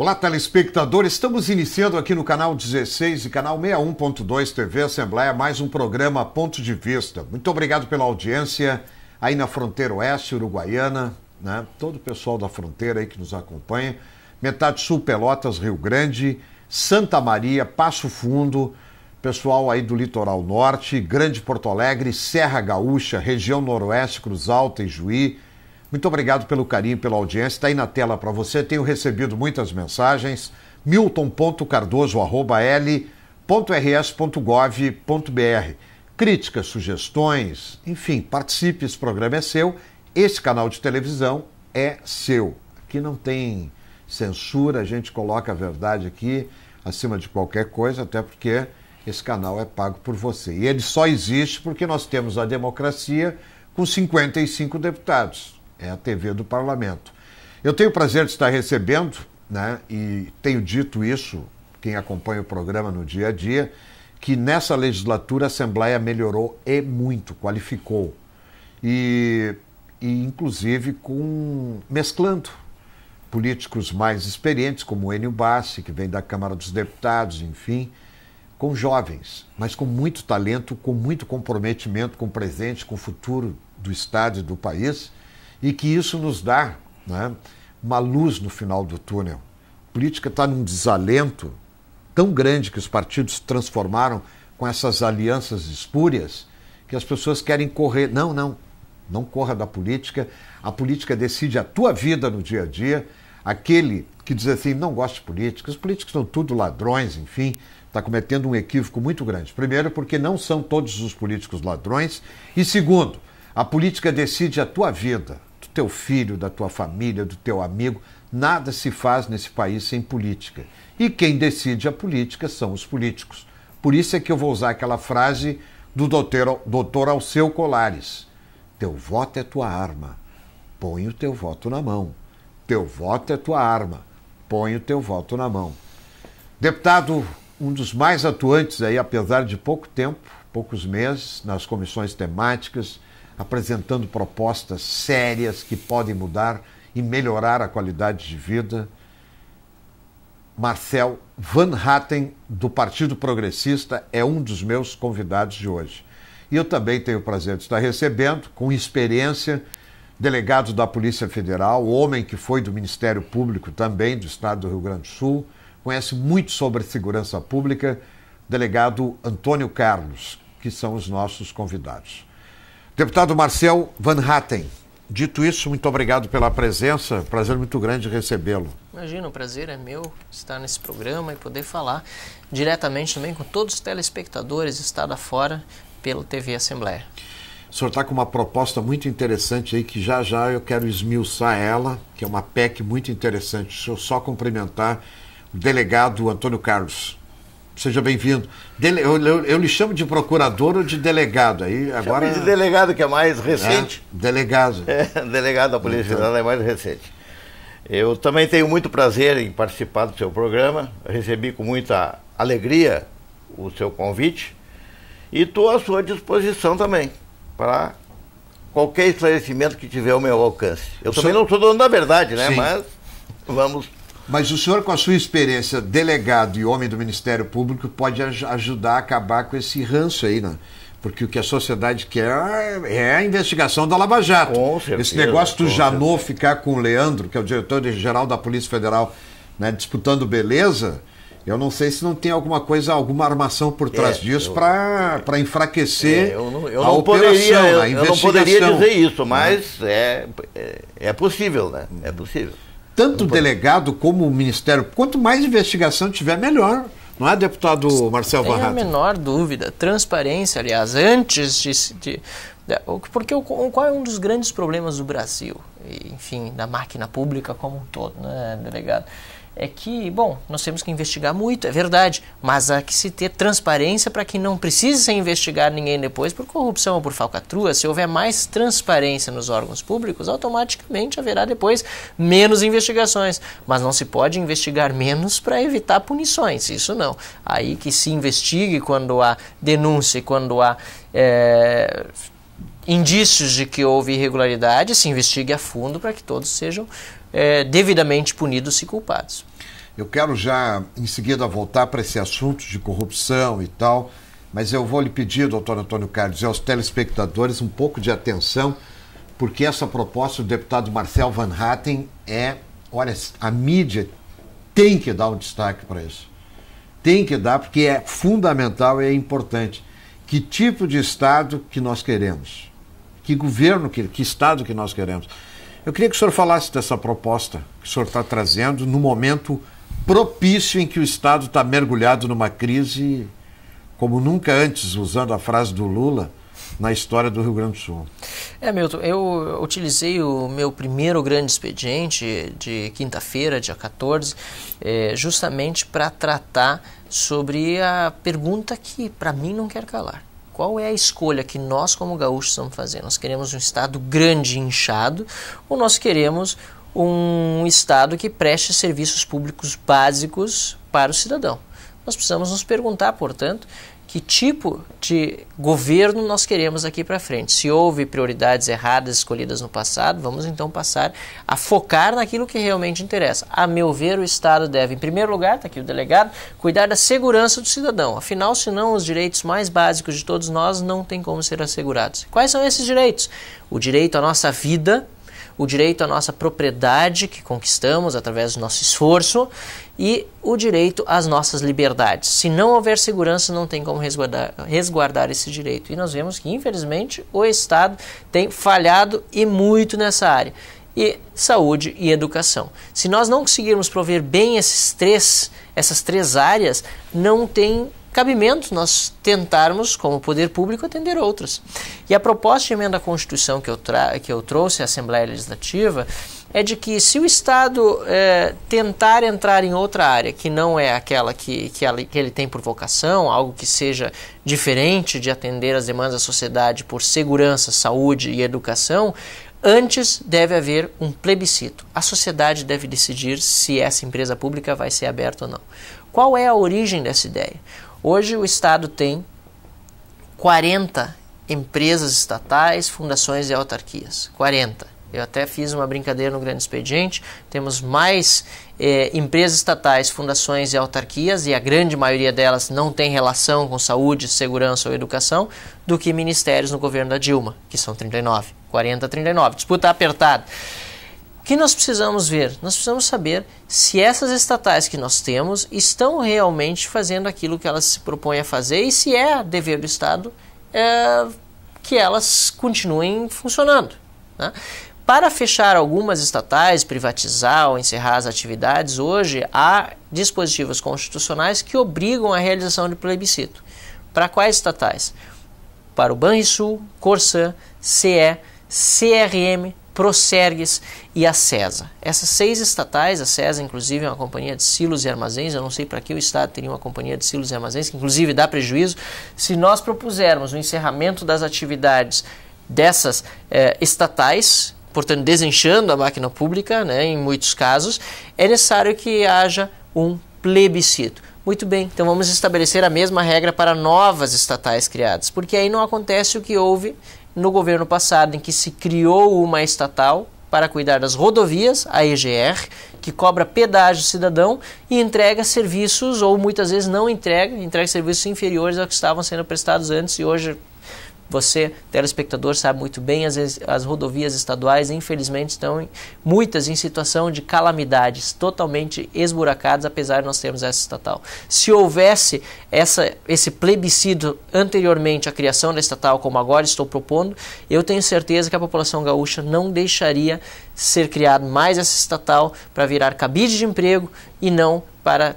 Olá, telespectadores. Estamos iniciando aqui no canal 16 e canal 61.2 TV Assembleia mais um programa Ponto de Vista. Muito obrigado pela audiência aí na fronteira oeste uruguaiana, né? Todo o pessoal da fronteira aí que nos acompanha. Metade Sul Pelotas, Rio Grande, Santa Maria, Passo Fundo, pessoal aí do litoral norte, Grande Porto Alegre, Serra Gaúcha, região noroeste, Cruz Alta e Juí muito obrigado pelo carinho, pela audiência. Está aí na tela para você. Tenho recebido muitas mensagens. milton.cardoso.l.rs.gov.br Críticas, sugestões, enfim, participe. Esse programa é seu. Esse canal de televisão é seu. Aqui não tem censura, a gente coloca a verdade aqui acima de qualquer coisa, até porque esse canal é pago por você. E ele só existe porque nós temos a democracia com 55 deputados é a TV do parlamento. Eu tenho o prazer de estar recebendo, né, e tenho dito isso, quem acompanha o programa no dia a dia, que nessa legislatura a Assembleia melhorou e muito, qualificou. E, e inclusive com mesclando políticos mais experientes, como Enio Bassi, que vem da Câmara dos Deputados, enfim, com jovens, mas com muito talento, com muito comprometimento com o presente, com o futuro do Estado e do país e que isso nos dá né, uma luz no final do túnel. A política está num desalento tão grande que os partidos se transformaram com essas alianças espúrias que as pessoas querem correr. Não, não, não corra da política. A política decide a tua vida no dia a dia. Aquele que diz assim, não gosto de política, os políticos são tudo ladrões, enfim, está cometendo um equívoco muito grande. Primeiro, porque não são todos os políticos ladrões. E segundo, a política decide a tua vida teu filho, da tua família, do teu amigo. Nada se faz nesse país sem política. E quem decide a política são os políticos. Por isso é que eu vou usar aquela frase do doutor, doutor Alceu Colares: Teu voto é tua arma, põe o teu voto na mão. Teu voto é tua arma, põe o teu voto na mão. Deputado, um dos mais atuantes aí, apesar de pouco tempo, poucos meses, nas comissões temáticas apresentando propostas sérias que podem mudar e melhorar a qualidade de vida. Marcel Van Hatten, do Partido Progressista, é um dos meus convidados de hoje. E eu também tenho o prazer de estar recebendo, com experiência, delegado da Polícia Federal, homem que foi do Ministério Público também do Estado do Rio Grande do Sul, conhece muito sobre segurança pública, delegado Antônio Carlos, que são os nossos convidados. Deputado Marcel Van Hatten, dito isso, muito obrigado pela presença. Prazer muito grande recebê-lo. Imagina, o prazer é meu estar nesse programa e poder falar diretamente também com todos os telespectadores, estado afora, pelo TV Assembleia. O senhor está com uma proposta muito interessante aí, que já já eu quero esmiuçar ela, que é uma PEC muito interessante. O eu só cumprimentar o delegado Antônio Carlos. Seja bem-vindo. Dele... Eu, eu, eu, lhe chamo de procurador ou de delegado. Aí, agora... Chame de delegado, que é mais é, recente. É, delegado. É, delegado da Polícia então. Federal é mais recente. Eu também tenho muito prazer em participar do seu programa. Recebi com muita alegria o seu convite e estou à sua disposição também para qualquer esclarecimento que tiver ao meu alcance. Eu o também senhor... não sou dono da verdade, né? Sim. Mas vamos mas o senhor, com a sua experiência delegado e homem do Ministério Público, pode aj ajudar a acabar com esse ranço aí, né? Porque o que a sociedade quer é, é a investigação da Lava Jato. Com certeza, esse negócio do Janot ficar com o Leandro, que é o diretor-geral da Polícia Federal, né, disputando beleza, eu não sei se não tem alguma coisa, alguma armação por trás é, disso para enfraquecer é, eu não, eu a não operação, poderia, eu, a investigação. Eu não poderia dizer isso, né? mas é, é, é possível, né? É possível tanto o delegado como o Ministério. Quanto mais investigação tiver, melhor. Não é, deputado Marcelo Barrato? Não a menor dúvida. Transparência, aliás, antes de. de porque o, qual é um dos grandes problemas do Brasil? E, enfim, da máquina pública como um todo, né, delegado? é que, bom, nós temos que investigar muito, é verdade, mas há que se ter transparência para que não precise se investigar ninguém depois por corrupção ou por falcatrua. Se houver mais transparência nos órgãos públicos, automaticamente haverá depois menos investigações, mas não se pode investigar menos para evitar punições, isso não. Aí que se investigue quando há denúncia, quando há. É indícios de que houve irregularidade, se investigue a fundo para que todos sejam é, devidamente punidos se culpados. Eu quero já em seguida voltar para esse assunto de corrupção e tal, mas eu vou lhe pedir, doutor Antônio Carlos, e aos telespectadores um pouco de atenção, porque essa proposta do deputado Marcel Van Hatten é. Olha, a mídia tem que dar um destaque para isso. Tem que dar, porque é fundamental e é importante. Que tipo de Estado que nós queremos? Que governo, que, que Estado que nós queremos? Eu queria que o senhor falasse dessa proposta que o senhor está trazendo no momento propício em que o Estado está mergulhado numa crise como nunca antes, usando a frase do Lula, na história do Rio Grande do Sul. É, Milton, eu utilizei o meu primeiro grande expediente de quinta-feira, dia 14, é, justamente para tratar sobre a pergunta que, para mim, não quer calar. Qual é a escolha que nós, como gaúchos, vamos fazer? Nós queremos um Estado grande e inchado ou nós queremos um Estado que preste serviços públicos básicos para o cidadão? Nós precisamos nos perguntar, portanto, que tipo de governo nós queremos aqui para frente. Se houve prioridades erradas escolhidas no passado, vamos então passar a focar naquilo que realmente interessa. A meu ver, o Estado deve, em primeiro lugar, está aqui o delegado, cuidar da segurança do cidadão. Afinal, senão os direitos mais básicos de todos nós não têm como ser assegurados. Quais são esses direitos? O direito à nossa vida, o direito à nossa propriedade que conquistamos através do nosso esforço, e o direito às nossas liberdades. Se não houver segurança, não tem como resguardar, resguardar esse direito. E nós vemos que, infelizmente, o Estado tem falhado e muito nessa área. E saúde e educação. Se nós não conseguirmos prover bem esses três, essas três áreas, não tem cabimento nós tentarmos, como poder público, atender outras. E a proposta de emenda à Constituição que eu, que eu trouxe à Assembleia Legislativa é de que se o Estado é, tentar entrar em outra área que não é aquela que, que, ela, que, ele tem por vocação, algo que seja diferente de atender as demandas da sociedade por segurança, saúde e educação, antes deve haver um plebiscito. A sociedade deve decidir se essa empresa pública vai ser aberta ou não. Qual é a origem dessa ideia? Hoje o Estado tem 40 empresas estatais, fundações e autarquias. 40. Eu até fiz uma brincadeira no Grande Expediente. Temos mais eh, empresas estatais, fundações e autarquias, e a grande maioria delas não tem relação com saúde, segurança ou educação, do que ministérios no governo da Dilma, que são 39, 40 a 39. Disputa apertada. O que nós precisamos ver? Nós precisamos saber se essas estatais que nós temos estão realmente fazendo aquilo que elas se propõem a fazer e se é dever do Estado é, que elas continuem funcionando. Né? Para fechar algumas estatais, privatizar ou encerrar as atividades, hoje há dispositivos constitucionais que obrigam a realização de plebiscito. Para quais estatais? Para o Banrisul, Corsã, CE, CRM, Procergues e a CESA. Essas seis estatais, a CESA inclusive é uma companhia de silos e armazéns, eu não sei para que o Estado teria uma companhia de silos e armazéns, que inclusive dá prejuízo. Se nós propusermos o encerramento das atividades dessas eh, estatais, portanto, desinchando a máquina pública, né, em muitos casos, é necessário que haja um plebiscito. Muito bem, então vamos estabelecer a mesma regra para novas estatais criadas, porque aí não acontece o que houve no governo passado, em que se criou uma estatal para cuidar das rodovias, a EGR, que cobra pedágio cidadão e entrega serviços, ou muitas vezes não entrega, entrega serviços inferiores ao que estavam sendo prestados antes e hoje você, telespectador, sabe muito bem, as, as rodovias estaduais, infelizmente, estão em, muitas em situação de calamidades, totalmente esburacadas, apesar de nós termos essa estatal. Se houvesse essa, esse plebiscito anteriormente à criação da estatal, como agora estou propondo, eu tenho certeza que a população gaúcha não deixaria ser criado mais essa estatal para virar cabide de emprego e não para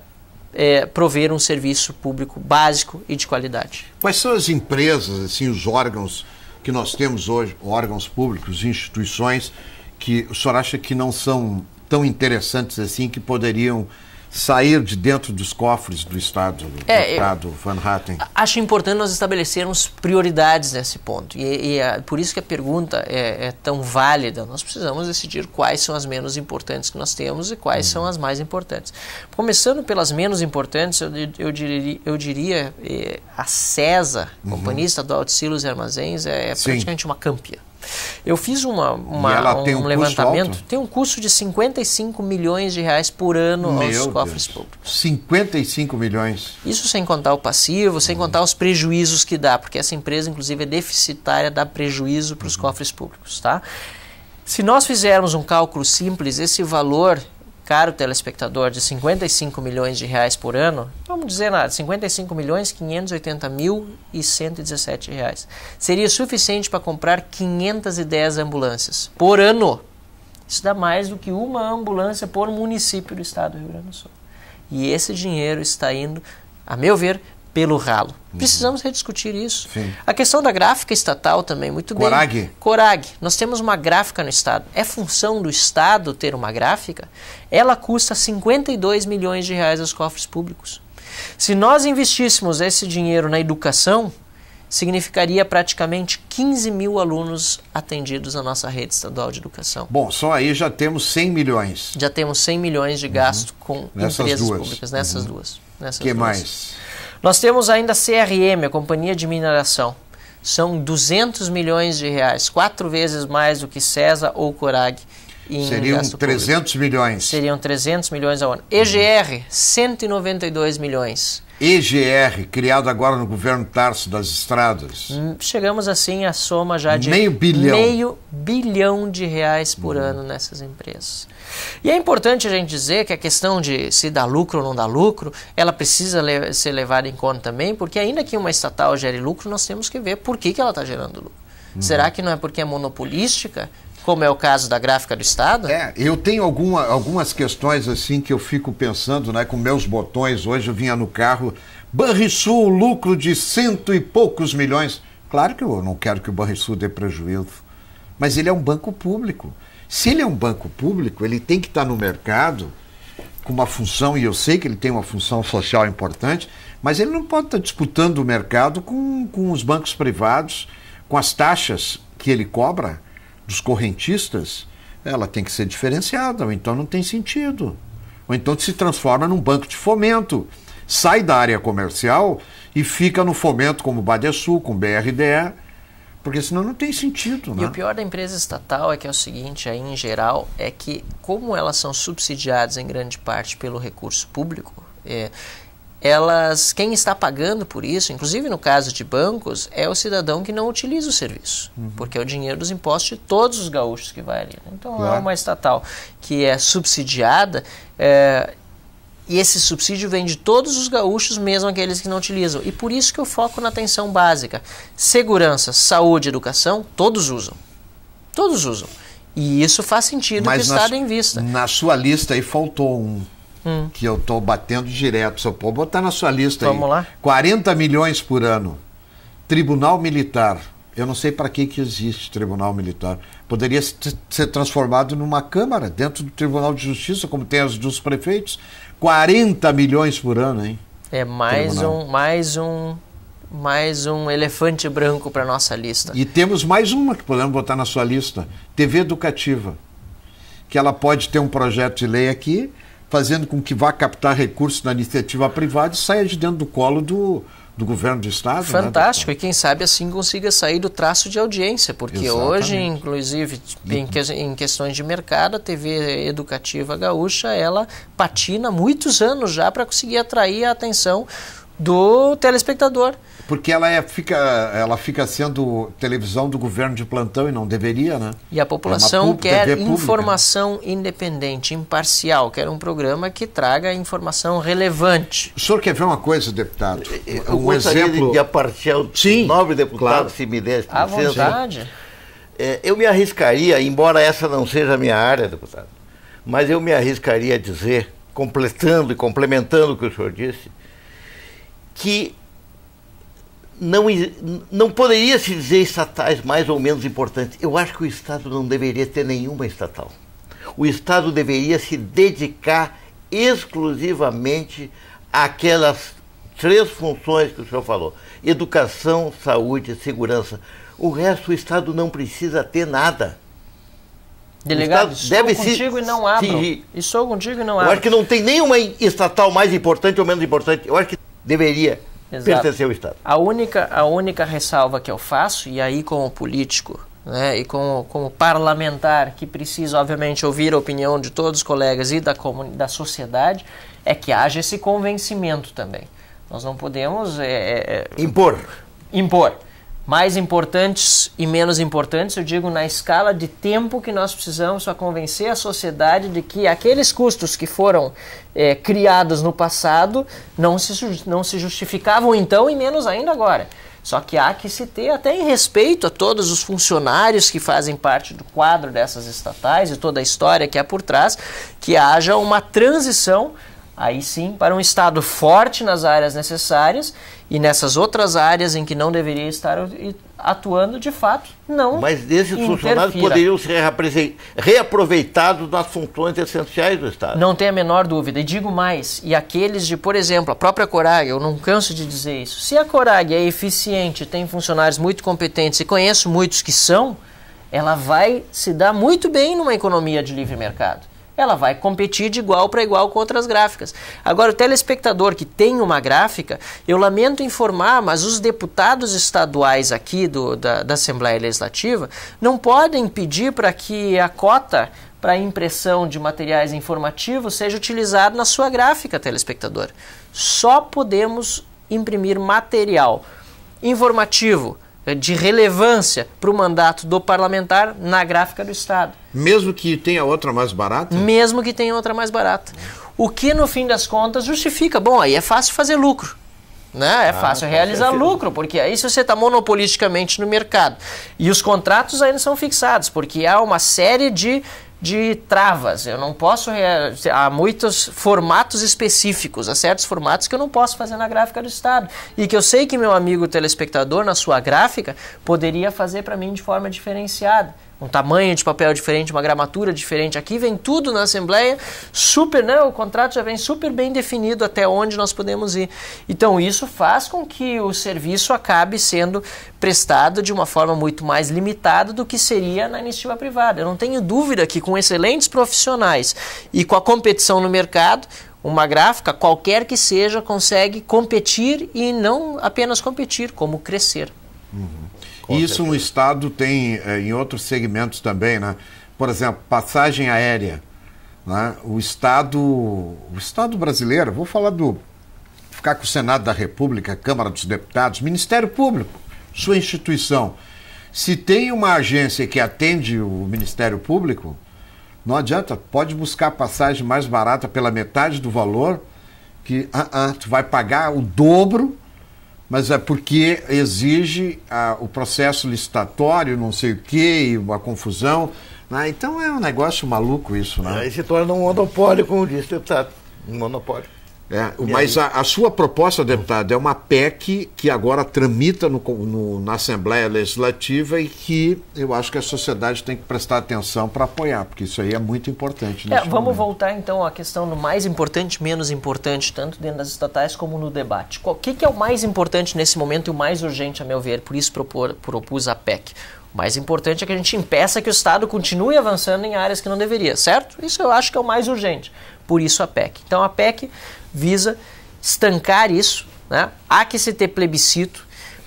é, prover um serviço público básico e de qualidade. Quais são as empresas, assim, os órgãos que nós temos hoje, órgãos públicos, instituições, que o senhor acha que não são tão interessantes assim, que poderiam sair de dentro dos cofres do Estado, é, do Estado eu, Van Hatten? Acho importante nós estabelecermos prioridades nesse ponto. E, e a, ah, por isso que a pergunta é, é, tão válida. Nós precisamos decidir quais são as menos importantes que nós temos e quais são as mais importantes. Começando pelas menos importantes, eu, eu diria, eu diria eh, a CESA, uhum. Companhia Estadual de Silos e Armazéns, é, é praticamente uma campeã. Eu fiz uma, uma um, tem um, levantamento, alto? tem um custo de 55 milhões de reais por ano Meu aos cofres públicos. 55 milhões. Isso sem contar o passivo, sem hum. contar os prejuízos que dá, porque essa empresa, inclusive, é deficitária, dá prejuízo para os uhum. cofres públicos. Tá? Se nós fizermos um cálculo simples, esse valor caro telespectador de 55 milhões de reais por ano, vamos dizer nada, 55 milhões 580 mil e 117 reais, seria suficiente para comprar 510 ambulâncias por ano. Isso dá mais do que uma ambulância por município do estado do Rio Grande do Sul. E esse dinheiro está indo, a meu ver, pelo ralo. Uhum. Precisamos rediscutir isso. Sim. A questão da gráfica estatal também, muito Corag. bem. Corag. Nós temos uma gráfica no Estado. É função do Estado ter uma gráfica? Ela custa 52 milhões de reais aos cofres públicos. Se nós investíssemos esse dinheiro na educação, significaria praticamente 15 mil alunos atendidos na nossa rede estadual de educação. Bom, só aí já temos 100 milhões. Já temos 100 milhões de gasto uhum. com nessas empresas duas. públicas, nessas uhum. duas. O que duas. mais? Nós temos ainda a CRM, a Companhia de Mineração. São 200 milhões de reais, quatro vezes mais do que CESA ou Corag. Seriam 300 público. milhões. Seriam 300 milhões ao ano. EGR, 192 milhões. EGR, criado agora no governo Tarso das Estradas. Hum, chegamos assim à soma já de meio bilhão, meio bilhão de reais por uhum. ano nessas empresas. E é importante a gente dizer que a questão de se dá lucro ou não dá lucro, ela precisa le ser levada em conta também, porque ainda que uma estatal gere lucro, nós temos que ver por que, que ela está gerando lucro. Uhum. Será que não é porque é monopolística como é o caso da gráfica do Estado? É, eu tenho alguma, algumas questões assim que eu fico pensando, né? Com meus botões, hoje eu vinha no carro, Banrisul, lucro de cento e poucos milhões. Claro que eu não quero que o Banrisul dê prejuízo, mas ele é um banco público. Se ele é um banco público, ele tem que estar no mercado com uma função, e eu sei que ele tem uma função social importante, mas ele não pode estar disputando o mercado com, com os bancos privados, com as taxas que ele cobra dos correntistas, ela tem que ser diferenciada, ou então não tem sentido. Ou então se transforma num banco de fomento, sai da área comercial e fica no fomento como o Badesul, com BRDE, porque senão não tem sentido. Né? E o né? pior da empresa estatal é que é o seguinte, aí em geral, é que como elas são subsidiadas em grande parte pelo recurso público, é, elas, quem está pagando por isso, inclusive no caso de bancos, é o cidadão que não utiliza o serviço, uhum. porque é o dinheiro dos impostos de todos os gaúchos que vai ali. Né? Então é claro. é uma estatal que é subsidiada. É, e esse subsídio vem de todos os gaúchos, mesmo aqueles que não utilizam. E por isso que eu foco na atenção básica. Segurança, saúde, educação, todos usam. Todos usam. E isso faz sentido Mas que o Estado vista. Na sua lista aí faltou um. Hum. Que eu estou batendo direto. Só pode botar na sua lista Vamos aí. Vamos lá. 40 milhões por ano. Tribunal Militar. Eu não sei para que, que existe Tribunal Militar. Poderia ser transformado numa Câmara, dentro do Tribunal de Justiça, como tem as dos prefeitos. 40 milhões por ano, hein? É mais um, mais um, mais um elefante branco para nossa lista. E temos mais uma que podemos botar na sua lista, TV educativa, que ela pode ter um projeto de lei aqui, fazendo com que vá captar recursos da iniciativa privada e saia de dentro do colo do do governo do Estado. Né, Fantástico, né? e quem sabe assim consiga sair do traço de audiência, porque Exatamente. hoje, inclusive, em, uhum. que, em, questões de mercado, a TV educativa gaúcha, ela patina muitos anos já para conseguir atrair a atenção do telespectador. Porque ela, é, fica, ela fica sendo televisão do governo de plantão e não deveria, né? E a é população é quer informação independente, imparcial, quer um programa que traga informação relevante. O senhor quer ver uma coisa, deputado? Eu um exemplo de, a parcial de nove deputados, claro. se me desse À vontade. É, eu me arriscaria, embora essa não seja a minha área, deputado, mas eu me arriscaria a dizer, completando e complementando o que o senhor disse, que não, não poderia se dizer estatais mais ou menos importantes. Eu acho que o Estado não deveria ter nenhuma estatal. O Estado deveria se dedicar exclusivamente àquelas três funções que o senhor falou: educação, saúde e segurança. O resto o Estado não precisa ter nada. Delegado, estou contigo se, e não abro. Se, estou contigo e não abro. Eu acho que não tem nenhuma estatal mais importante ou menos importante. Eu acho que deveria Exato. pertencer ao Estado. A única, a única ressalva que eu faço, e aí como político né, e como, como parlamentar que precisa, obviamente, ouvir a opinião de todos os colegas e da, da sociedade, é que haja esse convencimento também. Nós não podemos... É, é, é impor. Impor mais importantes e menos importantes, eu digo na escala de tempo que nós precisamos para convencer a sociedade de que aqueles custos que foram é, criados no passado não se, não se justificavam então e menos ainda agora. Só que há que se ter até em respeito a todos os funcionários que fazem parte do quadro dessas estatais e toda a história que há por trás, que haja uma transição aí sim para um Estado forte nas áreas necessárias e nessas outras áreas em que não deveria estar atuando, de fato, não. Mas esses interfira. funcionários poderiam ser reaproveitados nas funções essenciais do Estado. Não tem a menor dúvida. E digo mais, e aqueles de, por exemplo, a própria Corag, eu não canso de dizer isso. Se a Corag é eficiente, tem funcionários muito competentes, e conheço muitos que são, ela vai se dar muito bem numa economia de livre mercado ela vai competir de igual para igual com outras gráficas. Agora, o telespectador que tem uma gráfica, eu lamento informar, mas os deputados estaduais aqui do, da, da Assembleia Legislativa não podem pedir para que a cota para impressão de materiais informativos seja utilizada na sua gráfica, telespectador. Só podemos imprimir material informativo de relevância para o mandato do parlamentar na gráfica do Estado. Mesmo que tenha outra mais barata? Mesmo que tenha outra mais barata. O que, no fim das contas, justifica. Bom, aí é fácil fazer lucro. Né? É ah, fácil realizar certeza. lucro, porque aí se você está monopolisticamente no mercado. E os contratos ainda são fixados, porque há uma série de de travas. Eu não posso. Há muitos formatos específicos, há certos formatos que eu não posso fazer na gráfica do Estado. E que eu sei que meu amigo telespectador, na sua gráfica, poderia fazer para mim de forma diferenciada um tamanho de papel diferente, uma gramatura diferente. Aqui vem tudo na Assembleia, super, né? O contrato já vem super bem definido até onde nós podemos ir. Então isso faz com que o serviço acabe sendo prestado de uma forma muito mais limitada do que seria na iniciativa privada. Eu não tenho dúvida que com excelentes profissionais e com a competição no mercado, uma gráfica, qualquer que seja, consegue competir e não apenas competir, como crescer. Uhum. Com Isso certeza. um Estado tem eh, em outros segmentos também, né? Por exemplo, passagem aérea. Né? O, Estado, o Estado brasileiro, vou falar do. ficar com o Senado da República, Câmara dos Deputados, Ministério Público, sua instituição. Se tem uma agência que atende o Ministério Público, não adianta, pode buscar passagem mais barata pela metade do valor, que ah, ah tu vai pagar o dobro mas é porque exige a, o processo licitatório, não sei o quê, e uma confusão. Né? Então é um negócio maluco isso, né? Aí se torna um monopólio, como disse o deputado. Um monopólio. É, mas a, a, sua proposta, deputado, é uma PEC que agora tramita no, no, na Assembleia Legislativa e que eu acho que a sociedade tem que prestar atenção para apoiar, porque isso aí é muito importante. É, vamos momento. voltar então à questão do mais importante, menos importante, tanto dentro das estatais como no debate. O que, que, é o mais importante nesse momento e o mais urgente, a meu ver? Por isso propor, propus a PEC. O mais importante é que a gente impeça que o Estado continue avançando em áreas que não deveria, certo? Isso eu acho que é o mais urgente. Por isso a PEC. Então a PEC visa estancar isso. Né? Há que se ter plebiscito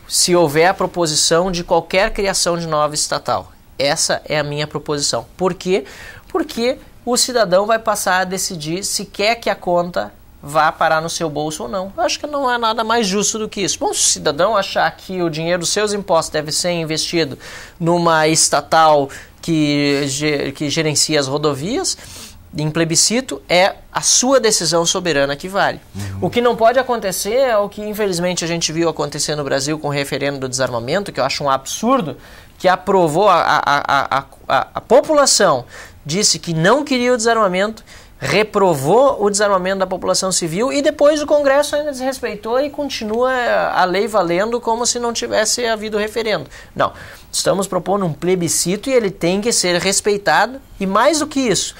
se houver a proposição de qualquer criação de nova estatal. Essa é a minha proposição. Por quê? Porque o cidadão vai passar a decidir se quer que a conta vá parar no seu bolso ou não. Acho que não é nada mais justo do que isso. Bom, se o cidadão achar que o dinheiro dos seus impostos deve ser investido numa estatal que, que gerencia as rodovias, em plebiscito é a sua decisão soberana que vale. Uhum. O que não pode acontecer é o que infelizmente a gente viu acontecer no Brasil com o referendo do desarmamento, que eu acho um absurdo, que aprovou a, a, a, a população, disse que não queria o desarmamento, reprovou o desarmamento da população civil e depois o Congresso ainda desrespeitou e continua a lei valendo como se não tivesse havido referendo. Não, estamos propondo um plebiscito e ele tem que ser respeitado e mais do que isso,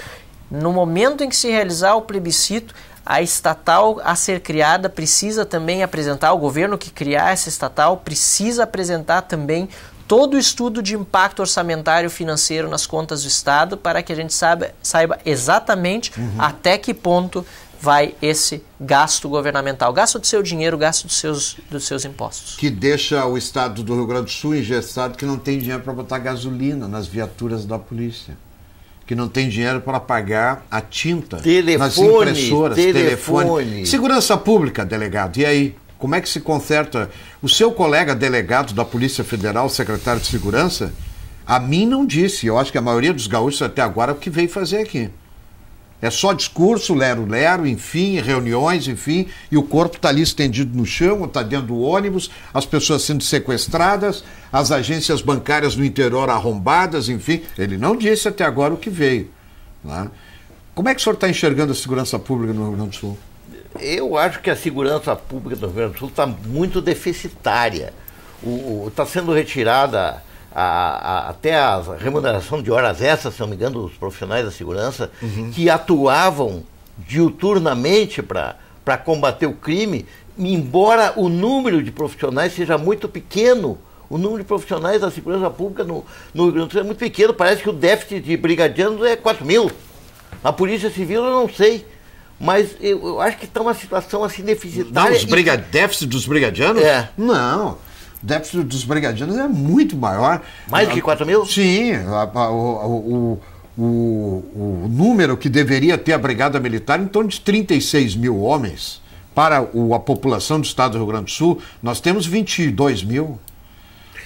no momento em que se realizar o plebiscito, a estatal a ser criada precisa também apresentar, o governo que criar essa estatal precisa apresentar também todo o estudo de impacto orçamentário financeiro nas contas do Estado para que a gente saiba, saiba exatamente uhum. até que ponto vai esse gasto governamental, gasto do seu dinheiro, gasto dos seus, dos seus impostos. Que deixa o Estado do Rio Grande do Sul engessado que não tem dinheiro para botar gasolina nas viaturas da polícia que não tem dinheiro para pagar a tinta telefone, nas impressoras, telefone. telefone. Segurança pública, delegado, e aí? Como é que se conserta? O seu colega delegado da Polícia Federal, secretário de Segurança, a mim não disse. Eu acho que a maioria dos gaúchos até agora é o que veio fazer aqui. É só discurso, lero-lero, enfim, reuniões, enfim, e o corpo está ali estendido no chão, está dentro do ônibus, as pessoas sendo sequestradas, as agências bancárias no interior arrombadas, enfim. Ele não disse até agora o que veio. Né? Como é que o senhor está enxergando a segurança pública no Rio Grande do Sul? Eu acho que a segurança pública do Rio Grande do Sul está muito deficitária. Está sendo retirada a, a, até a remuneração de horas extras, se não me engano, dos profissionais da segurança, uhum. que atuavam diuturnamente para combater o crime, embora o número de profissionais seja muito pequeno. O número de profissionais da segurança pública no, no Rio Grande do Sul é muito pequeno, parece que o déficit de brigadianos é 4 mil. A Polícia Civil eu não sei. Mas eu, eu acho que está uma situação assim deficitária. Não, os briga... e... déficit dos brigadianos? É. Não. O déficit dos brigadianos é muito maior. Mais do que 4 ah, mil? Sim. o, o, o, número que deveria ter a Brigada Militar, em torno de 36 mil homens, para o, a população do estado do Rio Grande do Sul, nós temos 22 mil.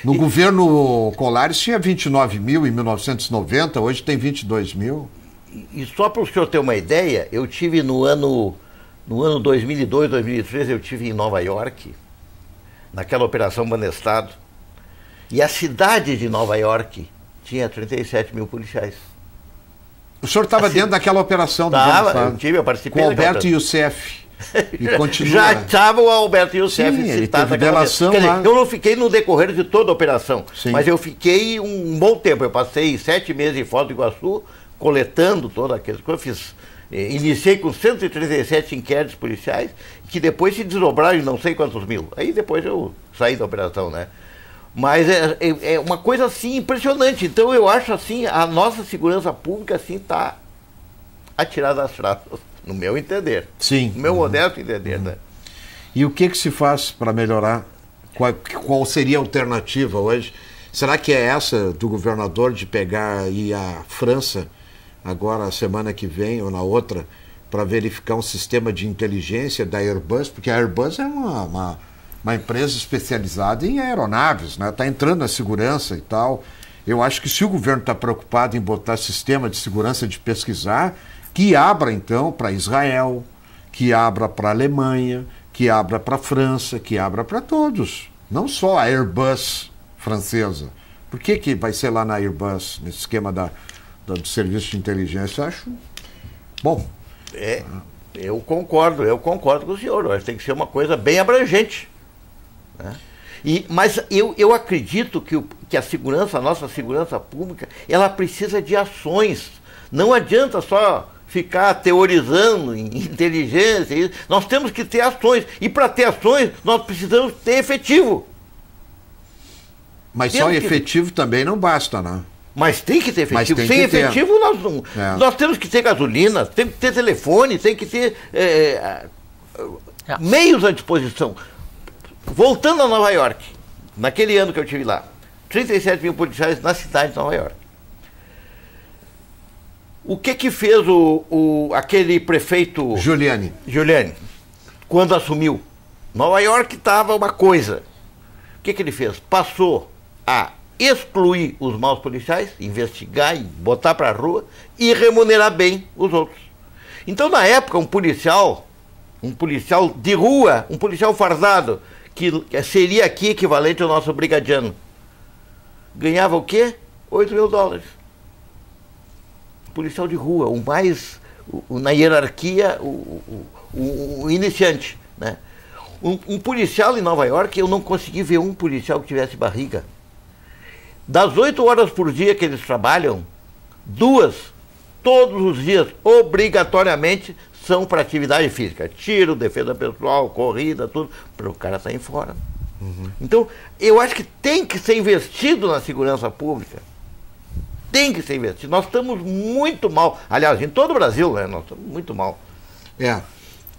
No e... governo Colares tinha 29 mil em 1990, hoje tem 22 mil. E só para o senhor ter uma ideia, eu tive no ano, no ano 2002, 2003, eu tive em Nova York naquela operação Banestado. E a cidade de Nova York tinha 37 mil policiais. O senhor estava assim, dentro daquela operação do tava, Banestado? Eu tive, eu participei. Com Alberto e Youssef. E continua. Já estava o Alberto Youssef Sim, citado delação Quer dizer, Eu não fiquei no decorrer de toda a operação, Sim. mas eu fiquei um bom tempo. Eu passei sete meses em Foto do Iguaçu, coletando toda aquela coisa. Eu fiz eh, iniciei com 137 inquéritos policiais, que depois se desdobraram em não sei quantos mil. Aí depois eu saí da operação, né? Mas é, é, é uma coisa assim impressionante. Então eu acho assim, a nossa segurança pública assim está atirada às traças, no meu entender. Sim. No meu uhum. modesto entender, uhum. né? E o que, que se faz para melhorar? Qual, qual seria a alternativa hoje? Será que é essa do governador de pegar e a França agora semana que vem ou na outra para verificar um sistema de inteligência da Airbus, porque a Airbus é uma, uma, uma empresa especializada em aeronaves, está né? Tá entrando na segurança e tal. Eu acho que se o governo está preocupado em botar sistema de segurança de pesquisar, que abra então para Israel, que abra para a Alemanha, que abra para a França, que abra para todos. Não só a Airbus francesa. Por que, que vai ser lá na Airbus, nesse esquema da, do serviço de inteligência, acho bom. É, eu concordo, eu concordo com o senhor. acho que tem que ser uma coisa bem abrangente. Né? E, mas eu, eu acredito que, o, que a segurança, a nossa segurança pública, ela precisa de ações. Não adianta só ficar teorizando em inteligência. Nós temos que ter ações. E para ter ações, nós precisamos ter efetivo. Mas Tendo só efetivo também não basta, né? Mas tem que ter efetivo. Sem efetivo, nós não. É. Nós temos que ter gasolina, tem que ter telefone, tem que ter é, é. é. meios à disposição. Voltando a Nova York, naquele ano que eu estive lá, 37 mil policiais na cidade de Nova York. O que que fez o, o aquele prefeito... Giuliani. Giuliani, quando assumiu. Nova York estava uma coisa. O que que ele fez? Passou a excluir os maus policiais, investigar e botar para a rua e remunerar bem os outros. Então, na época, um policial, um policial de rua, um policial fardado, que seria aqui equivalente ao nosso brigadiano, ganhava o quê? 8 mil dólares. Policial de rua, o mais, o, na hierarquia, o, o, o iniciante, né? Um, um policial em Nova York, eu não consegui ver um policial que tivesse barriga. Das oito horas por dia que eles trabalham, duas, todos os dias, obrigatoriamente, são para atividade física. Tiro, defesa pessoal, corrida, tudo, para o cara sair fora. Uhum. Então, eu acho que tem que ser investido na segurança pública. Tem que ser investido. Nós estamos muito mal. Aliás, em todo o Brasil, né? nós estamos muito mal. É.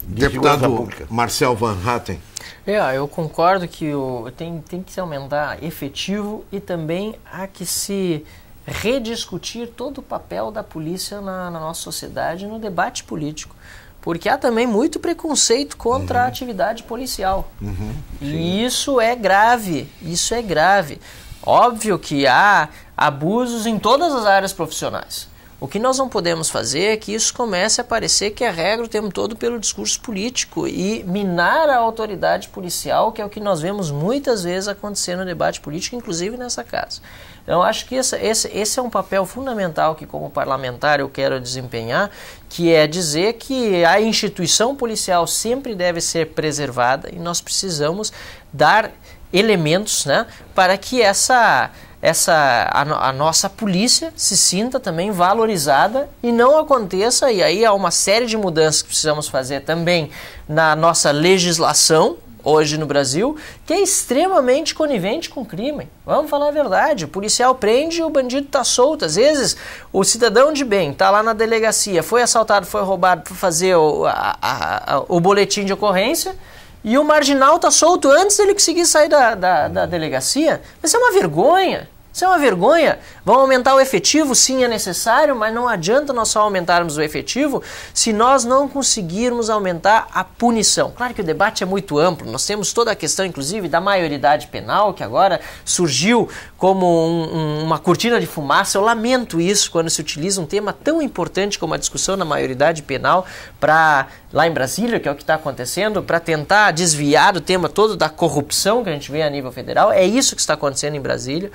Deputado Marcel Van Hatten. É, eu concordo que o, tem, tem que se aumentar efetivo e também há que se rediscutir todo o papel da polícia na, na nossa sociedade no debate político. Porque há também muito preconceito contra uhum. a atividade policial. Uhum, e isso é grave, isso é grave. Óbvio que há abusos em todas as áreas profissionais. O que nós não podemos fazer é que isso comece a parecer que é regra o tempo todo pelo discurso político e minar a autoridade policial, que é o que nós vemos muitas vezes acontecer no debate político, inclusive nessa casa. Então, acho que esse, esse, esse é um papel fundamental que, como parlamentar, eu quero desempenhar, que é dizer que a instituição policial sempre deve ser preservada e nós precisamos dar elementos né, para que essa essa a, a, nossa polícia se sinta também valorizada e não aconteça e aí há uma série de mudanças que precisamos fazer também na nossa legislação hoje no Brasil que é extremamente conivente com crime vamos falar a verdade o policial prende o bandido está solto às vezes o cidadão de bem está lá na delegacia foi assaltado foi roubado para fazer o, a, a, o boletim de ocorrência e o marginal está solto antes dele conseguir sair da, da, da delegacia. Mas é uma vergonha. Isso é uma vergonha. Vão aumentar o efetivo? Sim, é necessário, mas não adianta nós só aumentarmos o efetivo se nós não conseguirmos aumentar a punição. Claro que o debate é muito amplo, nós temos toda a questão, inclusive, da maioridade penal, que agora surgiu como um, um, uma cortina de fumaça. Eu lamento isso quando se utiliza um tema tão importante como a discussão da maioridade penal para lá em Brasília, que é o que está acontecendo, para tentar desviar o tema todo da corrupção que a gente vê a nível federal. É isso que está acontecendo em Brasília.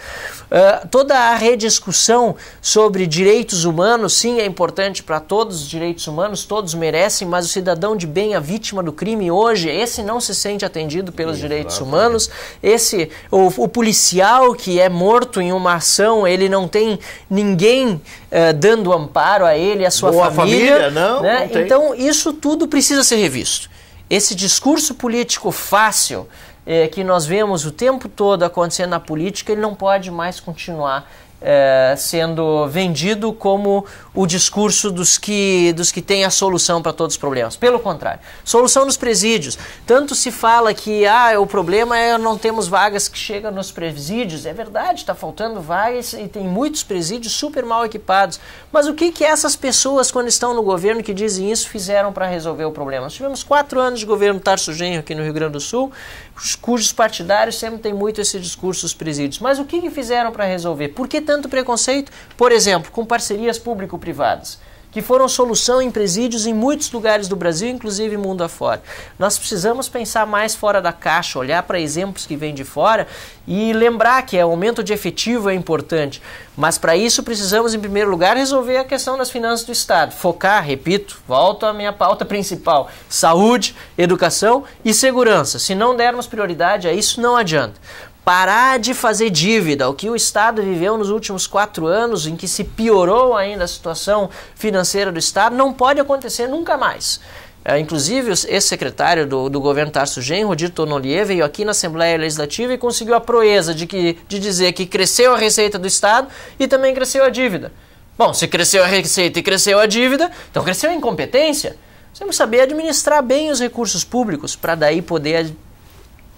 Ah, toda a rediscussão sobre direitos humanos, sim, é importante para todos os direitos humanos, todos merecem, mas o cidadão de bem, a vítima do crime hoje, esse não se sente atendido pelos Isso, direitos humanos. Esse, o, o, policial que é morto em uma ação, ele não tem ninguém ah, dando amparo a ele, a sua família. família não, né? não então, isso tudo precisa ser revisto esse discurso político fácil eh, que nós vemos o tempo todo acontecendo na política, ele não pode mais continuar eh, sendo vendido como o discurso dos que, dos que têm a solução para todos os problemas. Pelo contrário, solução nos presídios. Tanto se fala que ah, o problema é não temos vagas que chegam nos presídios. É verdade, está faltando vagas e tem muitos presídios super mal equipados. Mas o que, que essas pessoas, quando estão no governo que dizem isso, fizeram para resolver o problema? Nós tivemos quatro anos de governo Tarso Genro aqui no Rio Grande do Sul os cujos partidários sempre têm muito esse discurso dos presídios. Mas o que, que fizeram para resolver? Por que tanto preconceito, por exemplo, com parcerias público-privadas? que foram solução em presídios em muitos lugares do Brasil, inclusive mundo afora. Nós precisamos pensar mais fora da caixa, olhar para exemplos que vêm de fora e lembrar que é, o aumento de efetivo é importante, mas para isso precisamos em primeiro lugar resolver a questão das finanças do Estado, focar, repito, volto à minha pauta principal, saúde, educação e segurança. Se não dermos prioridade a isso, não adianta parar de fazer dívida, o que o Estado viveu nos últimos quatro anos, em que se piorou ainda a situação financeira do Estado, não pode acontecer nunca mais. É, inclusive, o ex-secretário do, do, governo Tarso Genro, Dito Nolier, veio aqui na Assembleia Legislativa e conseguiu a proeza de, que, de dizer que cresceu a receita do Estado e também cresceu a dívida. Bom, se cresceu a receita e cresceu a dívida, então cresceu a incompetência. Você temos que saber administrar bem os recursos públicos para daí poder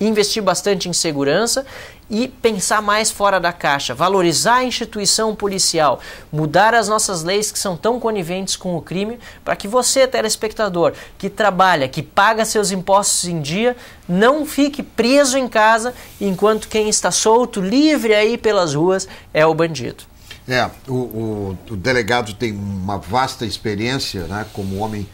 investir bastante em segurança e pensar mais fora da caixa, valorizar a instituição policial, mudar as nossas leis que são tão coniventes com o crime, para que você, telespectador, que trabalha, que paga seus impostos em dia, não fique preso em casa, enquanto quem está solto, livre aí pelas ruas, é o bandido. É, o, o, o delegado tem uma vasta experiência né, como homem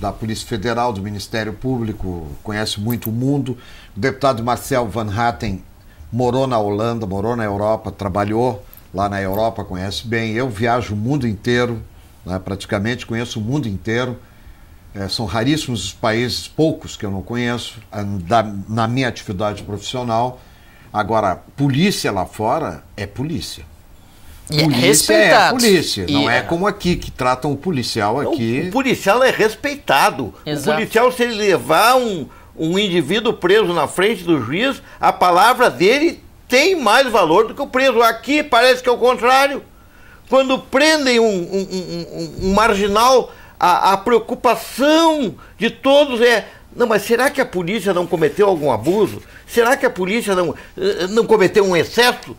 da Polícia Federal, do Ministério Público, conhece muito o mundo. O deputado Marcel Van Hatten morou na Holanda, morou na Europa, trabalhou lá na Europa, conhece bem. Eu viajo o mundo inteiro, né, praticamente conheço o mundo inteiro. É, são raríssimos os países, poucos que eu não conheço, da, na minha atividade profissional. Agora, polícia lá fora é polícia. E é, polícia é polícia, e não é, é, como aqui, que tratam o policial aqui. O policial é respeitado. Exato. O policial, se ele levar um, um indivíduo preso na frente do juiz, a palavra dele tem mais valor do que o preso. Aqui parece que é o contrário. Quando prendem um, um, um, um marginal, a, a preocupação de todos é não, mas será que a polícia não cometeu algum abuso? Será que a polícia não, eh, não cometeu um excesso?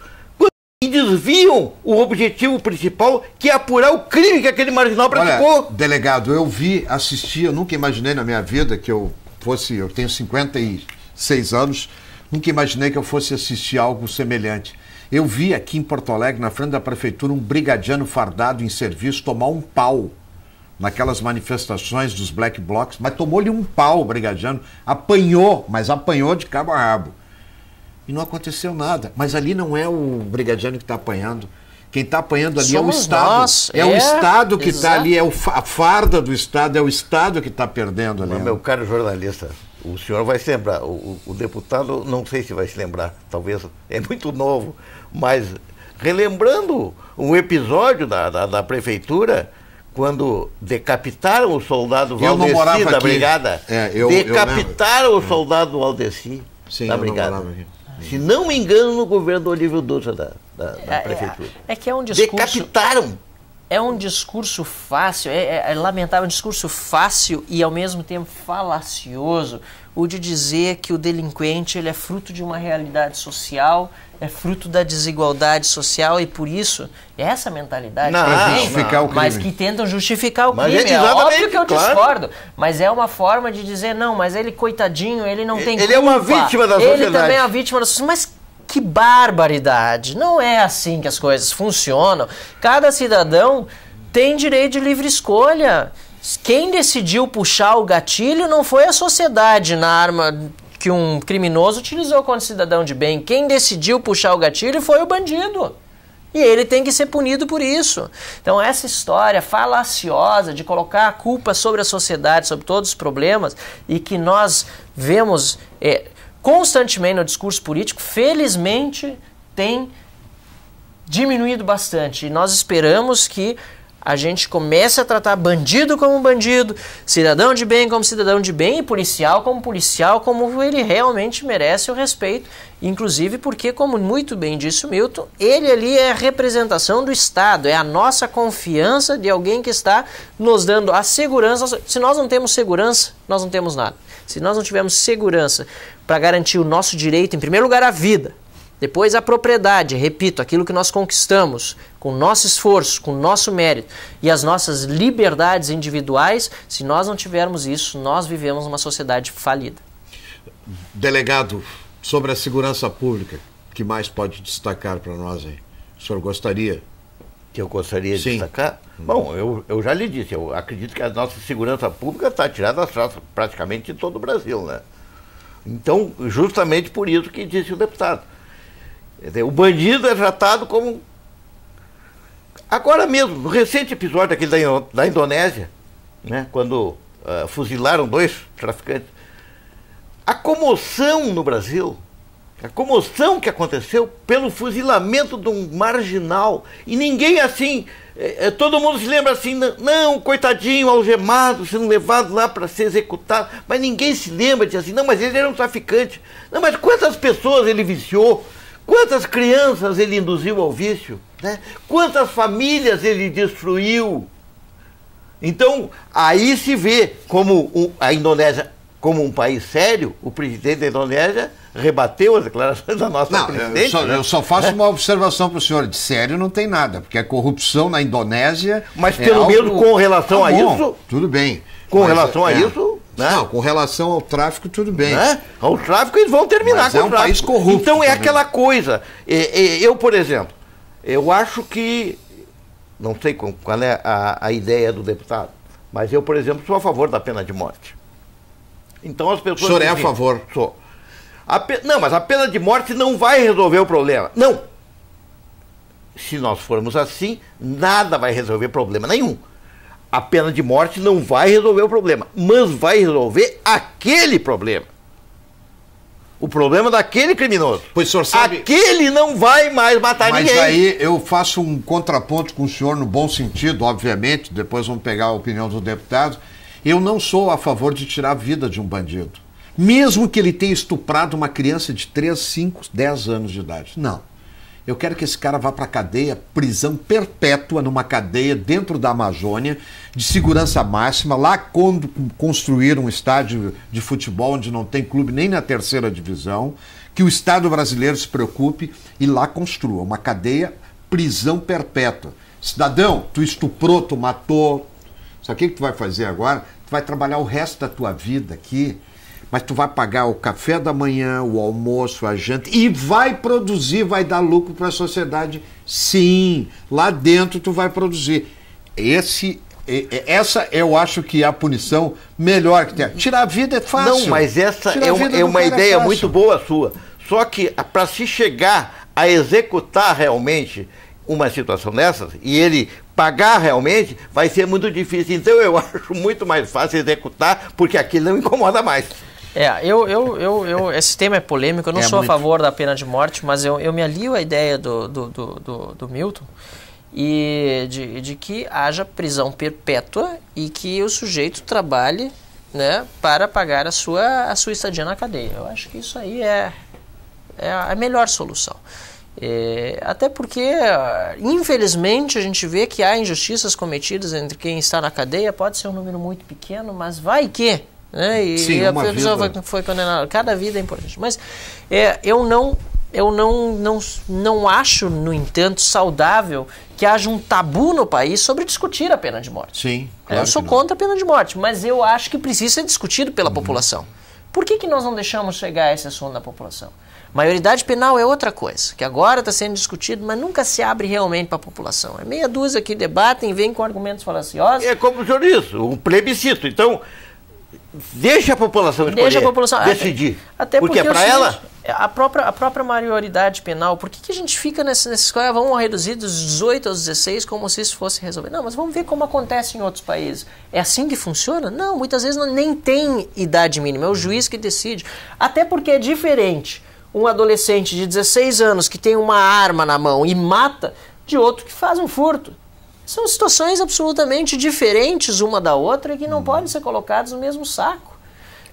e desviam o objetivo principal, que é apurar o crime que aquele marginal praticou. Olha, delegado, eu vi, assisti, eu nunca imaginei na minha vida que eu fosse, eu tenho 56 anos, nunca imaginei que eu fosse assistir algo semelhante. Eu vi aqui em Porto Alegre, na frente da prefeitura, um brigadiano fardado em serviço tomar um pau naquelas manifestações dos black blocs, mas tomou-lhe um pau o brigadiano, apanhou, mas apanhou de cabo a rabo e não aconteceu nada. Mas ali não é o brigadiano que está apanhando. Quem está apanhando ali Somos é o Estado. Nós. É, é o Estado que está ali, é o, a farda do Estado, é o Estado que está perdendo ali. Mas, meu caro jornalista, o senhor vai se lembrar, o, o, deputado não sei se vai se lembrar, talvez é muito novo, mas relembrando um episódio da, da, da prefeitura, quando decapitaram o soldado Valdeci da brigada. É, eu, decapitaram eu o soldado Valdeci da brigada se não me engano, no governo do Olívio Dutra da, da, da é, é prefeitura. É, é, que é um discurso. Decapitaram! É um discurso fácil, é, é, é lamentável, é um discurso fácil e ao mesmo tempo falacioso ou de dizer que o delinquente ele é fruto de uma realidade social, é fruto da desigualdade social e por isso é essa mentalidade não, que vem, não, mas que tentam justificar o mas crime. É óbvio que eu claro. discordo, mas é uma forma de dizer não, mas ele coitadinho, ele não tem ele culpa. Ele é uma vítima da sociedade. Ele também é uma vítima da sociedade. Mas que barbaridade! Não é assim que as coisas funcionam. Cada cidadão tem direito de livre escolha. Quem decidiu puxar o gatilho não foi a sociedade na arma que um criminoso utilizou contra cidadão de bem. Quem decidiu puxar o gatilho foi o bandido. E ele tem que ser punido por isso. Então, essa história falaciosa de colocar a culpa sobre a sociedade, sobre todos os problemas, e que nós vemos é, constantemente no discurso político, felizmente tem diminuído bastante. E nós esperamos que a gente começa a tratar bandido como bandido, cidadão de bem como cidadão de bem e policial como policial, como ele realmente merece o respeito, inclusive porque, como muito bem disse o Milton, ele ali é a representação do Estado, é a nossa confiança de alguém que está nos dando a segurança. Se nós não temos segurança, nós não temos nada. Se nós não tivermos segurança para garantir o nosso direito, em primeiro lugar, à vida, depois a propriedade, repito, aquilo que nós conquistamos com nosso esforço, com nosso mérito e as nossas liberdades individuais, se nós não tivermos isso, nós vivemos uma sociedade falida. Delegado, sobre a segurança pública, que mais pode destacar para nós aí? O senhor gostaria? Que eu gostaria de Sim. destacar? Bom, eu, eu já lhe disse, eu acredito que a nossa segurança pública está tirada das traças praticamente de todo o Brasil, né? Então, justamente por isso que disse o deputado o bandido é tratado como. Agora mesmo, no recente episódio daquele da, da Indonésia, né, quando uh, fuzilaram dois traficantes, a comoção no Brasil, a comoção que aconteceu pelo fuzilamento de um marginal, e ninguém assim, é, é, todo mundo se lembra assim, não, coitadinho, algemado, sendo levado lá para ser executado, mas ninguém se lembra de assim, não, mas ele era um traficante, não, mas quantas pessoas ele viciou? Quantas crianças ele induziu ao vício? Né? Quantas famílias ele destruiu? Então, aí se vê como a Indonésia, como um país sério, o presidente da Indonésia rebateu as declarações da nossa não, presidente. Eu só, né? eu só faço uma observação para o senhor. De sério não tem nada, porque a corrupção na Indonésia. Mas é pelo é menos com relação ah, bom, a isso. Tudo bem. Com mas, relação é, a é. isso, né? Não, com relação ao tráfico, tudo bem. Né? Ao tráfico, eles vão terminar Mas com é um o tráfico. país corrupto. Então é também. aquela coisa. É, é, eu, por exemplo, eu acho que. Não sei qual é a, a ideia do deputado, mas eu, por exemplo, sou a favor da pena de morte. Então as pessoas. O senhor é a favor? Sou. A pe... Não, mas a pena de morte não vai resolver o problema. Não! Se nós formos assim, nada vai resolver problema nenhum. A pena de morte não vai resolver o problema, mas vai resolver aquele problema. O problema daquele criminoso. Pois o senhor sabe. Aquele não vai mais matar mas ninguém. Mas aí eu faço um contraponto com o senhor, no bom sentido, obviamente, depois vamos pegar a opinião do deputado. Eu não sou a favor de tirar a vida de um bandido. Mesmo que ele tenha estuprado uma criança de 3, 5, 10 anos de idade. Não. Eu quero que esse cara vá para cadeia, prisão perpétua numa cadeia dentro da Amazônia, de segurança máxima, lá quando construir um estádio de futebol onde não tem clube nem na terceira divisão, que o Estado brasileiro se preocupe e lá construa uma cadeia prisão perpétua. Cidadão, tu estuprou, tu matou. Sabe o que, que tu vai fazer agora? Tu vai trabalhar o resto da tua vida aqui mas tu vai pagar o café da manhã, o almoço, a janta e vai produzir, vai dar lucro para a sociedade. Sim, lá dentro tu vai produzir. Esse essa eu acho que é a punição melhor que tem. Tirar a vida é fácil. Não, mas essa é, um, é uma é ideia é muito boa sua. Só que para se chegar a executar realmente uma situação dessas e ele pagar realmente vai ser muito difícil. Então eu acho muito mais fácil executar porque aquilo não incomoda mais. É, eu, eu, eu, eu, esse tema é polêmico, eu não é sou muito. a favor da pena de morte, mas eu, eu me alio à ideia do, do, do, do, do Milton e de, de que haja prisão perpétua e que o sujeito trabalhe né, para pagar a sua, a sua estadia na cadeia. Eu acho que isso aí é, é a melhor solução. É, até porque, infelizmente, a gente vê que há injustiças cometidas entre quem está na cadeia, pode ser um número muito pequeno, mas vai que né? E, Sim, a pessoa vida. foi, condenada. Cada vida é importante. Mas é, eu não eu não, não, não acho, no entanto, saudável que haja um tabu no país sobre discutir a pena de morte. Sim. Claro eu sou contra a pena de morte, mas eu acho que precisa ser discutido pela uhum. população. Por que, que nós não deixamos chegar a esse assunto na população? Maioridade penal é outra coisa, que agora está sendo discutido, mas nunca se abre realmente para a população. É meia dúzia que debatem, vêm com argumentos falaciosos. É como o senhor disse, um plebiscito. Então, deixa a população escolher, deixa a população é, decidir. Até, porque, para é ela a própria a própria maioridade penal, por que, que a gente fica nessa nesses ah, vamos reduzir dos 18 aos 16 como se isso fosse resolver? Não, mas vamos ver como acontece em outros países. É assim que funciona? Não, muitas vezes não, nem tem idade mínima, é o juiz que decide. Até porque é diferente um adolescente de 16 anos que tem uma arma na mão e mata de outro que faz um furto. São situações absolutamente diferentes uma da outra e que não hum. podem ser colocadas no mesmo saco.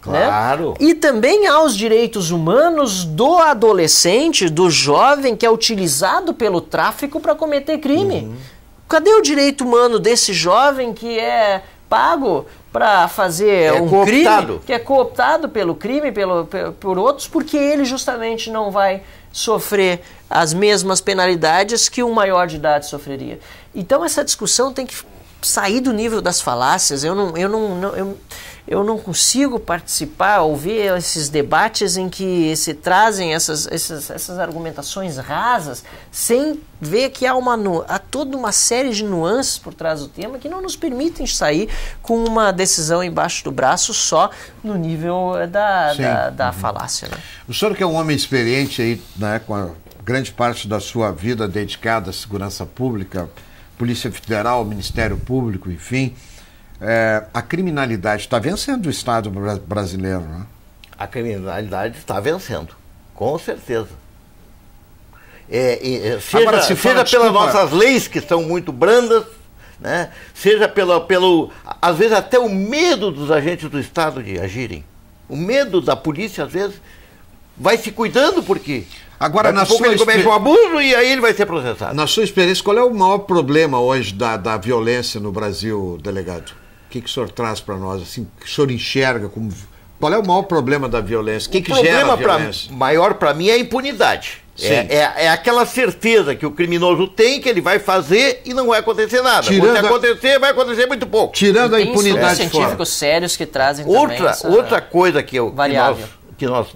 Né? Claro. Né? E também há os direitos humanos do adolescente, do jovem que é utilizado pelo tráfico para cometer crime. Uhum. Cadê o direito humano desse jovem que é pago para fazer é um cooptado. crime, que é cooptado pelo crime, pelo, por outros, porque ele justamente não vai sofrer as mesmas penalidades que o maior de idade sofreria. Então essa discussão tem que sair do nível das falácias. Eu não, eu não, não eu, eu não consigo participar, ouvir esses debates em que se trazem essas, essas, essas argumentações rasas, sem ver que há, uma, há toda uma série de nuances por trás do tema que não nos permitem sair com uma decisão embaixo do braço só no nível eh, da, da, da uhum. falácia. Né? O senhor que é um homem experiente aí, né, com a grande parte da sua vida dedicada à segurança pública, Polícia Federal, Ministério Público, enfim, é, a criminalidade está vencendo o Estado brasileiro, né? A criminalidade está vencendo, com certeza. É, é, seja, Agora, se seja desculpa. pelas nossas leis, que são muito brandas, né? seja pelo, pelo. às vezes até o medo dos agentes do Estado de agirem. O medo da polícia, às vezes, vai se cuidando porque Agora, na pouco sua ele comete um abuso e aí ele vai ser processado. Na sua experiência, qual é o maior problema hoje da, da violência no Brasil, delegado? O que, que o senhor traz para nós? Assim, o que o senhor enxerga como. Qual é o maior problema da violência? O que, o que problema violência? Pra, maior para mim é a impunidade. É, é, é, aquela certeza que o criminoso tem que ele vai fazer e não vai acontecer nada. Tirando Se acontecer, vai acontecer muito pouco. Tirando a impunidade. Tem científicos fora. sérios que trazem outra, Outra coisa que, eu, que nós, que nós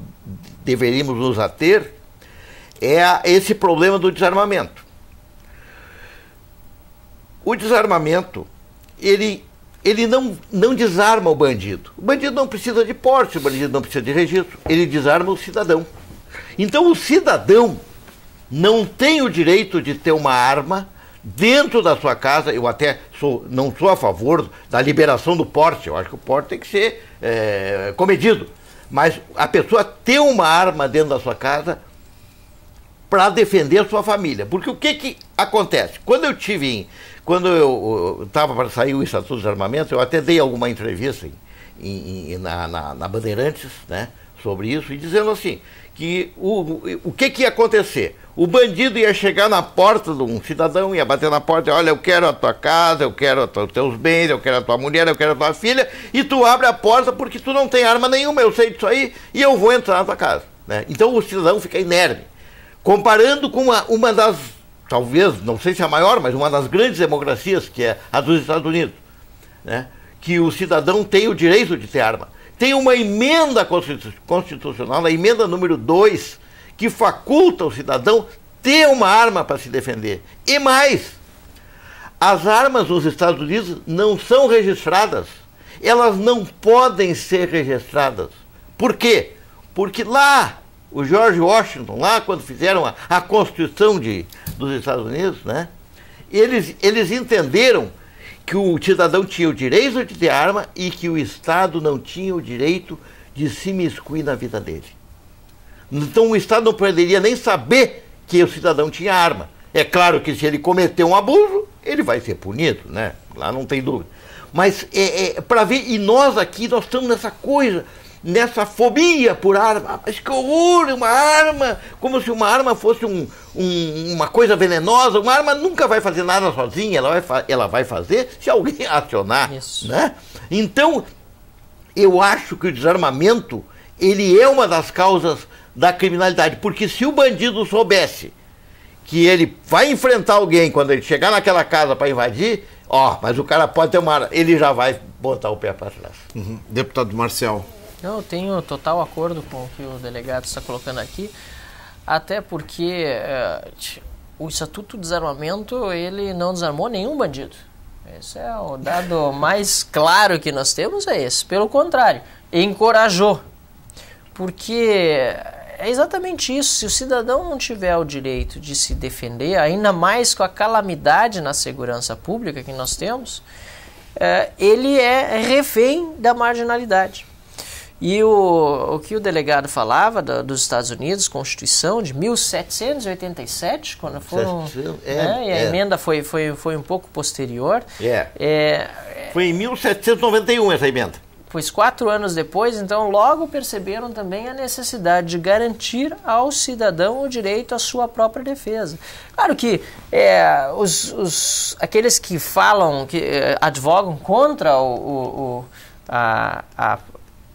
deveríamos nos ater é esse problema do desarmamento. O desarmamento, ele, ele não, não desarma o bandido. O bandido não precisa de porte, o bandido não precisa de registro. Ele desarma o cidadão. Então o cidadão não tem o direito de ter uma arma dentro da sua casa. Eu até sou, não sou a favor da liberação do porte. Eu acho que o porte tem que ser é, comedido. Mas a pessoa ter uma arma dentro da sua casa para defender a sua família. Porque o que, que acontece? Quando eu tive em, Quando eu estava para sair o Estatuto dos Armamentos, eu até dei alguma entrevista em, em, na, na, na, Bandeirantes né, sobre isso, e dizendo assim, que o, o que, que ia acontecer? O bandido ia chegar na porta de um cidadão, ia bater na porta e olha, eu quero a tua casa, eu quero os teus bens, eu quero a tua mulher, eu quero a tua filha, e tu abre a porta porque tu não tem arma nenhuma, eu sei disso aí, e eu vou entrar na tua casa. Né? Então o cidadão fica inerme. Comparando com uma, uma das, talvez, não sei se a maior, mas uma das grandes democracias, que é a dos Estados Unidos, né? que o cidadão tem o direito de ter arma. Tem uma emenda constitucional, a emenda número 2, que faculta o cidadão ter uma arma para se defender. E mais, as armas nos Estados Unidos não são registradas. Elas não podem ser registradas. Por quê? Porque lá o George Washington, lá quando fizeram a, a Constituição de, dos Estados Unidos, né? Eles, eles entenderam que o cidadão tinha o direito de ter arma e que o Estado não tinha o direito de se miscuir na vida dele. Então o Estado não poderia nem saber que o cidadão tinha arma. É claro que se ele cometeu um abuso, ele vai ser punido, né? Lá não tem dúvida. Mas é, é para ver, e nós aqui, nós estamos nessa coisa nessa fobia por arma. Mas que horror, uma arma! Como se uma arma fosse um, um, uma coisa venenosa. Uma arma nunca vai fazer nada sozinha, ela vai, ela vai fazer se alguém acionar. Isso. Né? Então, eu acho que o desarmamento ele é uma das causas da criminalidade, porque se o bandido soubesse que ele vai enfrentar alguém quando ele chegar naquela casa para invadir, ó, mas o cara pode ter uma, ele já vai botar o pé para trás. Uhum. Deputado Marcial, não, eu tenho total acordo com o que o delegado está colocando aqui, até porque eh, o Estatuto de Desarmamento ele não desarmou nenhum bandido. Esse é o dado mais claro que nós temos é esse. Pelo contrário, encorajou. Porque é exatamente isso. Se o cidadão não tiver o direito de se defender, ainda mais com a calamidade na segurança pública que nós temos, eh, ele é refém da marginalidade. E o, o que o delegado falava dos Estados Unidos, Constituição de 1787, quando foram. É, né, e a é. emenda foi, foi, foi um pouco posterior. É. é. é foi em 1791 essa emenda. Pois quatro anos depois, então, logo perceberam também a necessidade de garantir ao cidadão o direito à sua própria defesa. Claro que é, os, os, aqueles que falam, que é, advogam contra o, o, o a, a,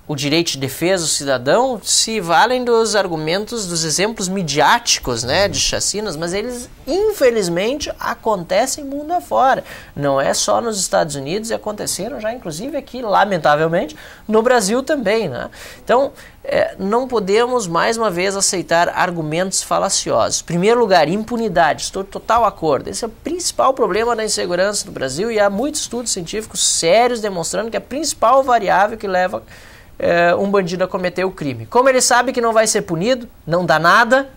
o direito de defesa do cidadão se valem dos argumentos, dos exemplos midiáticos né, de chacinas, mas eles, infelizmente, acontecem mundo afora. Não é só nos Estados Unidos, e aconteceram já, inclusive, aqui, lamentavelmente, no Brasil também. Né? Então, é, não podemos, mais uma vez, aceitar argumentos falaciosos. Em primeiro lugar, impunidade. Estou total acordo. Esse é o principal problema da insegurança do Brasil e há muitos estudos científicos sérios demonstrando que é a principal variável que leva é, um bandido a cometer o crime. Como ele sabe que não vai ser punido, não dá nada,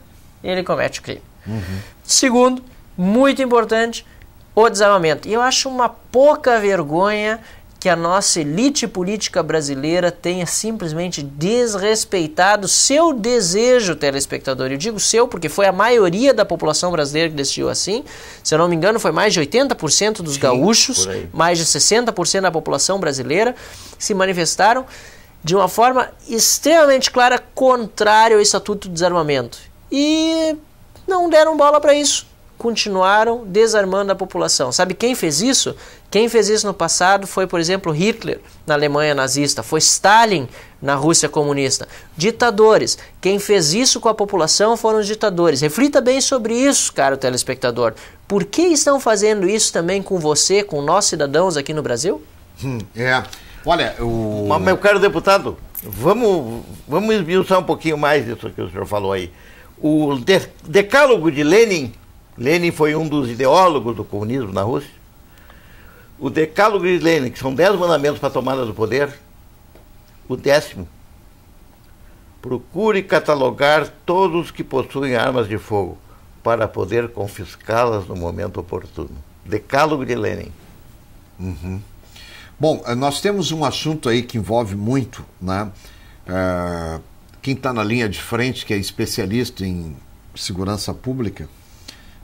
ele comete o crime. Uhum. Segundo, muito importante, o desarmamento. E eu acho uma pouca vergonha que a nossa elite política brasileira tenha simplesmente desrespeitado seu desejo, telespectador. Eu digo seu porque foi a maioria da população brasileira que decidiu assim. Se eu não me engano, foi mais de 80% dos Sim, gaúchos, mais de 60% da população brasileira se manifestaram de uma forma extremamente clara contrária ao Estatuto do Desarmamento. E não deram bola para isso. Continuaram desarmando a população. Sabe quem fez isso? Quem fez isso no passado foi, por exemplo, Hitler na Alemanha nazista, foi Stalin na Rússia comunista. Ditadores. Quem fez isso com a população foram os ditadores. Reflita bem sobre isso, caro telespectador. Por que estão fazendo isso também com você, com nós cidadãos aqui no Brasil? Hum, é. Olha, o. Mas, meu caro deputado, vamos, vamos esmiuçar um pouquinho mais isso que o senhor falou aí. O decálogo de Lenin, Lenin foi um dos ideólogos do comunismo na Rússia. O decálogo de Lenin, que são dez mandamentos para a tomada do poder, o décimo. Procure catalogar todos que possuem armas de fogo para poder confiscá-las no momento oportuno. Decálogo de Lenin. Uhum. Bom, eh, nós temos um assunto aí que envolve muito, né? É, quem está na linha de frente, que é especialista em segurança pública,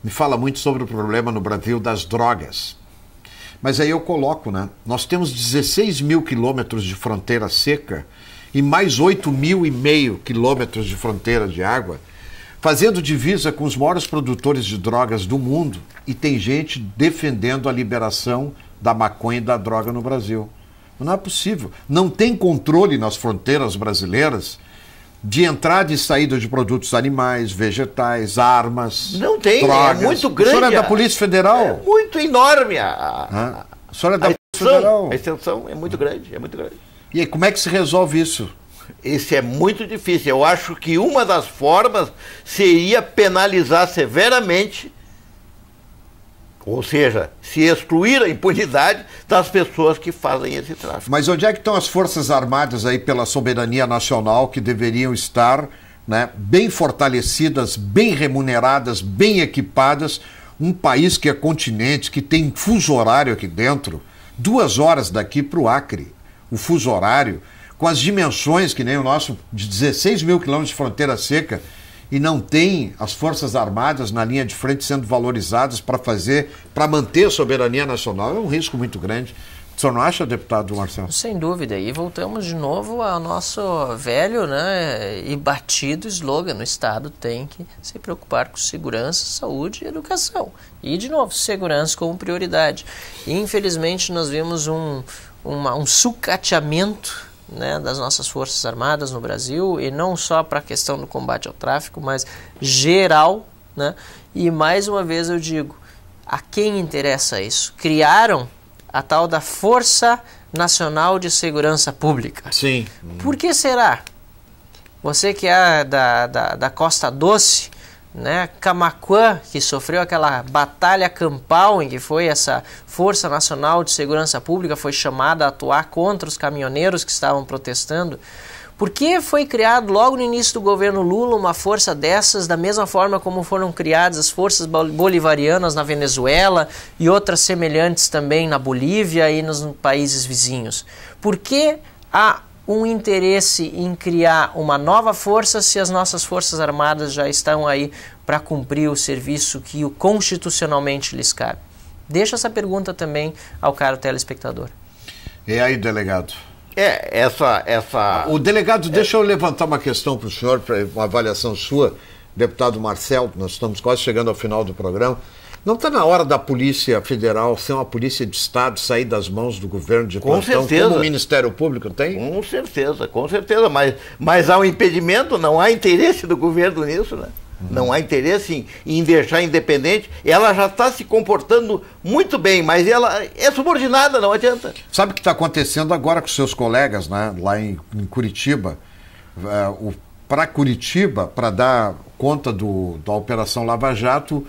me fala muito sobre o problema no Brasil das drogas. Mas aí eu coloco, né? Nós temos 16 mil quilômetros de fronteira seca e mais 8 mil e meio quilômetros de fronteira de água, fazendo divisa com os maiores produtores de drogas do mundo, e tem gente defendendo a liberação da maconha e da droga no Brasil. Não é possível. Não tem controle nas fronteiras brasileiras de entrada e saída de produtos animais, vegetais, armas. Não tem, é drogas. é muito grande. A senhora é da Polícia Federal? É muito enorme a. A senhora é da a Polícia extensão, Federal? A extensão é muito grande, é muito grande. E aí, como é que se resolve isso? Isso é muito difícil. Eu acho que uma das formas seria penalizar severamente ou seja, se excluir a impunidade das pessoas que fazem esse tráfico. Mas onde é que estão as Forças Armadas aí pela soberania nacional que deveriam estar né, bem fortalecidas, bem remuneradas, bem equipadas? Um país que é continente, que tem fuso horário aqui dentro, duas horas daqui para o Acre, o fuso horário, com as dimensões que nem o nosso, de 16 mil quilômetros de fronteira seca e não tem as Forças Armadas na linha de frente sendo valorizadas para fazer, para manter a soberania nacional, é um risco muito grande. O senhor não acha, deputado Marcelo? Sem dúvida. E voltamos de novo ao nosso velho né, e batido slogan: o Estado tem que se preocupar com segurança, saúde e educação. E, de novo, segurança como prioridade. E, infelizmente, nós vimos um, uma, um sucateamento né, das nossas Forças Armadas no Brasil, e não só para a questão do combate ao tráfico, mas geral. Né? E mais uma vez eu digo: a quem interessa isso? Criaram a tal da Força Nacional de Segurança Pública. Sim. Por que será? Você que é da, da, da Costa Doce, né, Camacuã, que sofreu aquela batalha campal em que foi essa Força Nacional de Segurança Pública foi chamada a atuar contra os caminhoneiros que estavam protestando. Por que foi criado logo no início do governo Lula uma força dessas, da mesma forma como foram criadas as forças bolivarianas na Venezuela e outras semelhantes também na Bolívia e nos países vizinhos? Por que a um interesse em criar uma nova força se as nossas Forças Armadas já estão aí para cumprir o serviço que o constitucionalmente lhes cabe? Deixa essa pergunta também ao caro telespectador. E aí, delegado? É, essa. essa... O delegado, é... deixa eu levantar uma questão para o senhor, para uma avaliação sua, deputado Marcel nós estamos quase chegando ao final do programa. Não está na hora da Polícia Federal ser uma polícia de Estado, sair das mãos do governo de com plantão, certeza. como o Ministério Público tem? Com certeza, com certeza. Mas, mas há um impedimento, não há interesse do governo nisso, né? Uhum. Não há interesse em, em, deixar independente. Ela já está se comportando muito bem, mas ela é subordinada, não adianta. Sabe o que está acontecendo agora com seus colegas né, lá em, em Curitiba? Uh, é, para Curitiba, para dar conta do, da Operação Lava Jato,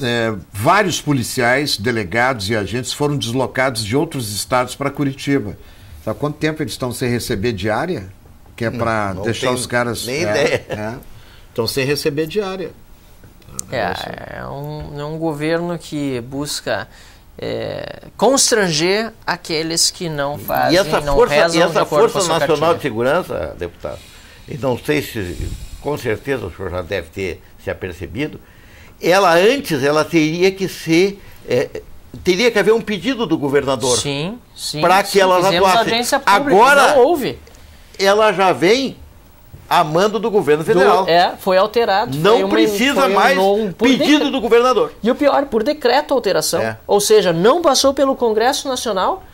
é, vários policiais, delegados e agentes foram deslocados de outros estados para Curitiba. Sabe quanto tempo eles estão sem receber diária? Que é para deixar os caras. Nem é, ideia. É. Estão sem receber diária. É, é, um, é um governo que busca é, constranger aqueles que não fazem, e essa não força, rezam E essa Força Nacional cartilha. de Segurança, deputado, e não sei se, com certeza o senhor já deve ter se apercebido, ela antes ela teria que ser é, teria que haver um pedido do governador. Sim, sim. Para que sim, ela atuasse. Agora não houve. Ela já vem a mando do governo federal. Do, é, foi alterado. Não foi uma, precisa mais um pedido do governador. E o pior, por decreto a alteração. É. Ou seja, não passou pelo Congresso Nacional,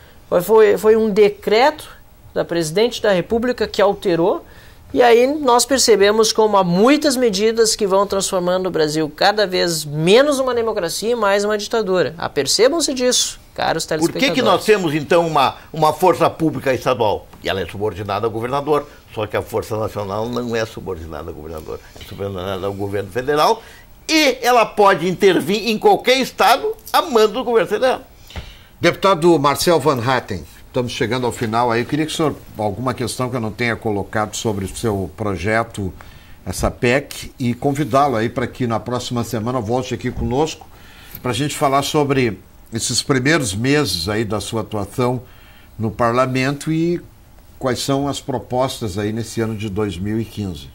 foi, foi um decreto da presidente da República que alterou e aí nós percebemos como há muitas medidas que vão transformando o Brasil cada vez menos uma democracia e mais uma ditadura. Apercebam-se ah, disso, caros telespectadores. Por que, que nós temos então uma, uma força pública estadual? E ela é subordinada ao governador, só que a Força Nacional não é subordinada ao governador, é subordinada ao governo federal e ela pode intervir em qualquer estado a mando do governo federal. Deputado Marcel Van Hatten, estamos chegando ao final aí. Eu queria que o senhor, alguma questão que eu não tenha colocado sobre o seu projeto, essa PEC, e convidá-lo aí para que na próxima semana volte aqui conosco para a gente falar sobre esses primeiros meses aí da sua atuação no parlamento e quais são as propostas aí nesse ano de 2015.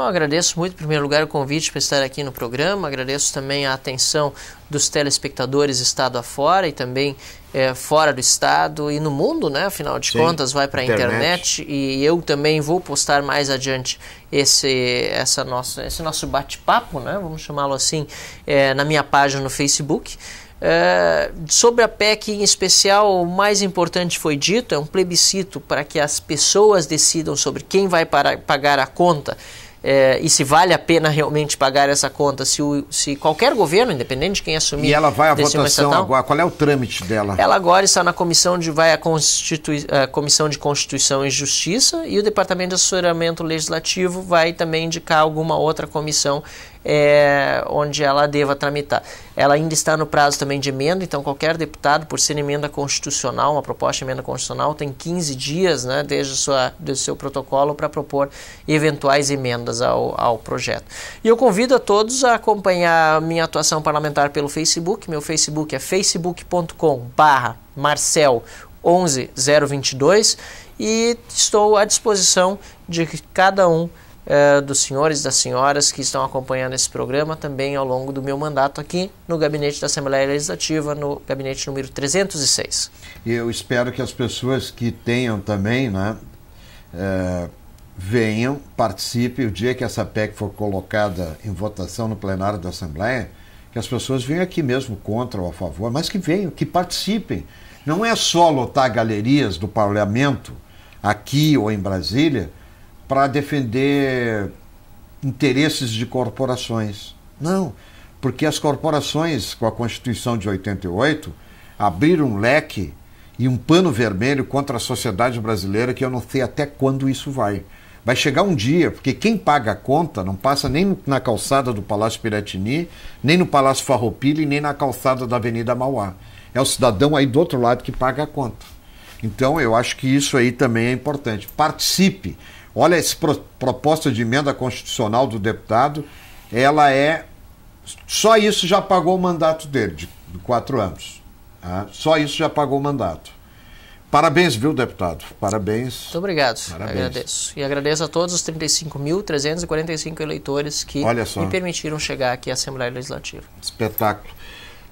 Bom, agradeço muito, em primeiro lugar, o convite para estar aqui no programa. Agradeço também a atenção dos telespectadores estado afora e também é, fora do estado e no mundo, né? Afinal de Sim, contas, vai para a internet. internet. e eu também vou postar mais adiante esse, essa nossa, esse nosso bate-papo, né? Vamos chamá-lo assim, é, na minha página no Facebook. É, sobre a PEC em especial, o mais importante foi dito: é um plebiscito para que as pessoas decidam sobre quem vai para, pagar a conta é, e se vale a pena realmente pagar essa conta, se, o, se qualquer governo, independente de quem assumir. E ela vai à votação estatal, agora, qual é o trâmite dela? Ela agora está na comissão de vai à a Comissão de Constituição e Justiça e o Departamento de Assessoramento Legislativo vai também indicar alguma outra comissão é, onde ela deva tramitar. Ela ainda está no prazo também de emenda, então qualquer deputado, por ser emenda constitucional, uma proposta de emenda constitucional, tem 15 dias né, desde sua, seu protocolo para propor eventuais emendas ao, ao projeto. E eu convido a todos a acompanhar minha atuação parlamentar pelo Facebook. Meu Facebook é facebook.com/barra Marcel 11022 e estou à disposição de cada um eh, dos senhores e das senhoras que estão acompanhando esse programa também ao longo do meu mandato aqui no gabinete da Assembleia Legislativa, no gabinete número 306. Eu espero que as pessoas que tenham também, né, eh, venham, participem o dia que essa PEC for colocada em votação no plenário da Assembleia, que as pessoas venham aqui mesmo contra ou a favor, mas que venham, que participem. Não é só lotar galerias do parlamento aqui ou em Brasília para defender interesses de corporações. Não, porque as corporações, com a Constituição de 88, abriram um leque e um pano vermelho contra a sociedade brasileira que eu não sei até quando isso vai. Vai chegar um dia, porque quem paga a conta não passa nem na calçada do Palácio Piratini, nem no Palácio Farroupilha, nem na calçada da Avenida Mauá. É o cidadão aí do outro lado que paga a conta. Então eu acho que isso aí também é importante. Participe. Olha, essa pro, proposta de emenda constitucional do deputado, ela é. Só isso já pagou o mandato dele, de, de quatro anos. Ah, só isso já pagou o mandato. Parabéns, viu, deputado? Parabéns. Muito obrigado. Parabéns. Agradeço. E agradeço a todos os 35.345 eleitores que me permitiram chegar aqui à Assembleia Legislativa. Espetáculo.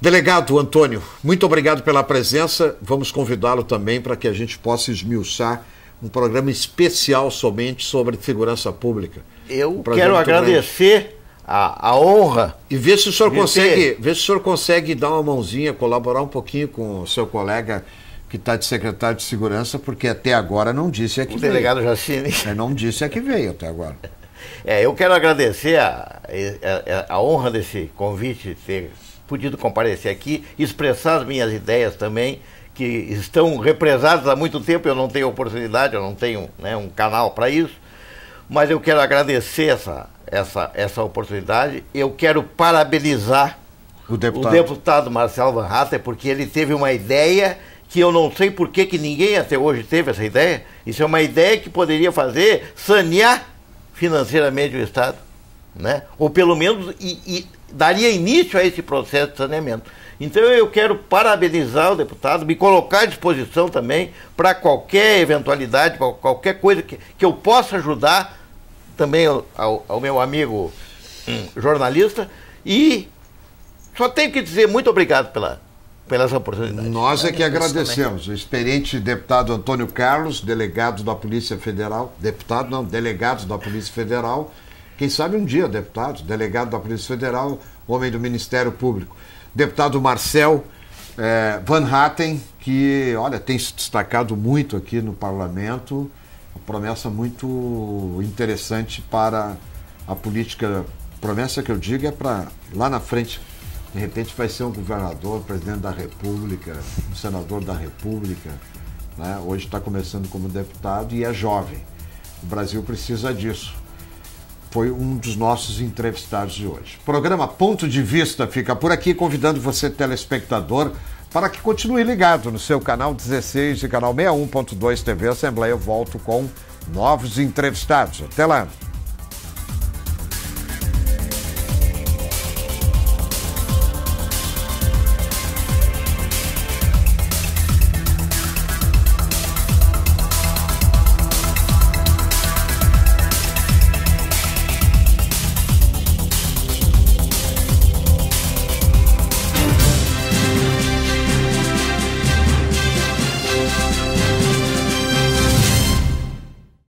Delegado Antônio, muito obrigado pela presença. Vamos convidá-lo também para que a gente possa esmiuçar um programa especial somente sobre segurança pública. Eu um quero agradecer a, a honra. E ver se o senhor consegue, ter... ver se o senhor consegue dar uma mãozinha, colaborar um pouquinho com o seu colega que está de secretário de segurança, porque até agora não disse aqui. O veio. delegado Jacine. É, não disse que veio até agora. É, eu quero agradecer a, a, a honra desse convite, de ter podido comparecer aqui, expressar as minhas ideias também que estão represados há muito tempo, eu não tenho oportunidade, eu não tenho né, um canal para isso, mas eu quero agradecer essa, essa, essa oportunidade. Eu quero parabenizar o deputado, o deputado Marcelo Van Hatter, porque ele teve uma ideia que eu não sei por que, que ninguém até hoje teve essa ideia. Isso é uma ideia que poderia fazer sanear financeiramente o Estado né? ou pelo menos e, e daria início a esse processo de saneamento. Então eu quero parabenizar o deputado, me colocar à disposição também para qualquer eventualidade, qualquer coisa que, que eu possa ajudar também ao, ao, meu amigo hum, jornalista. E só tenho que dizer muito obrigado pela, pelas oportunidades. Nós é que agradecemos. O experiente deputado Antônio Carlos, delegado da Polícia Federal, deputado não, delegado da Polícia Federal quem sabe um dia, deputado, delegado da Polícia Federal, homem do Ministério Público. Deputado Marcel eh, Van Hatten, que, olha, tem se destacado muito aqui no parlamento. Uma promessa muito interessante para a política. Promessa que eu digo é para lá na frente de repente vai ser um governador, presidente da República, um senador da República. Né? Hoje está começando como deputado e é jovem. O Brasil precisa disso foi um dos nossos entrevistados de hoje. O programa Ponto de Vista fica por aqui, convidando você, telespectador, para que continue ligado no seu canal 16 e canal 61.2 TV Assembleia. Eu volto com novos entrevistados. Até lá!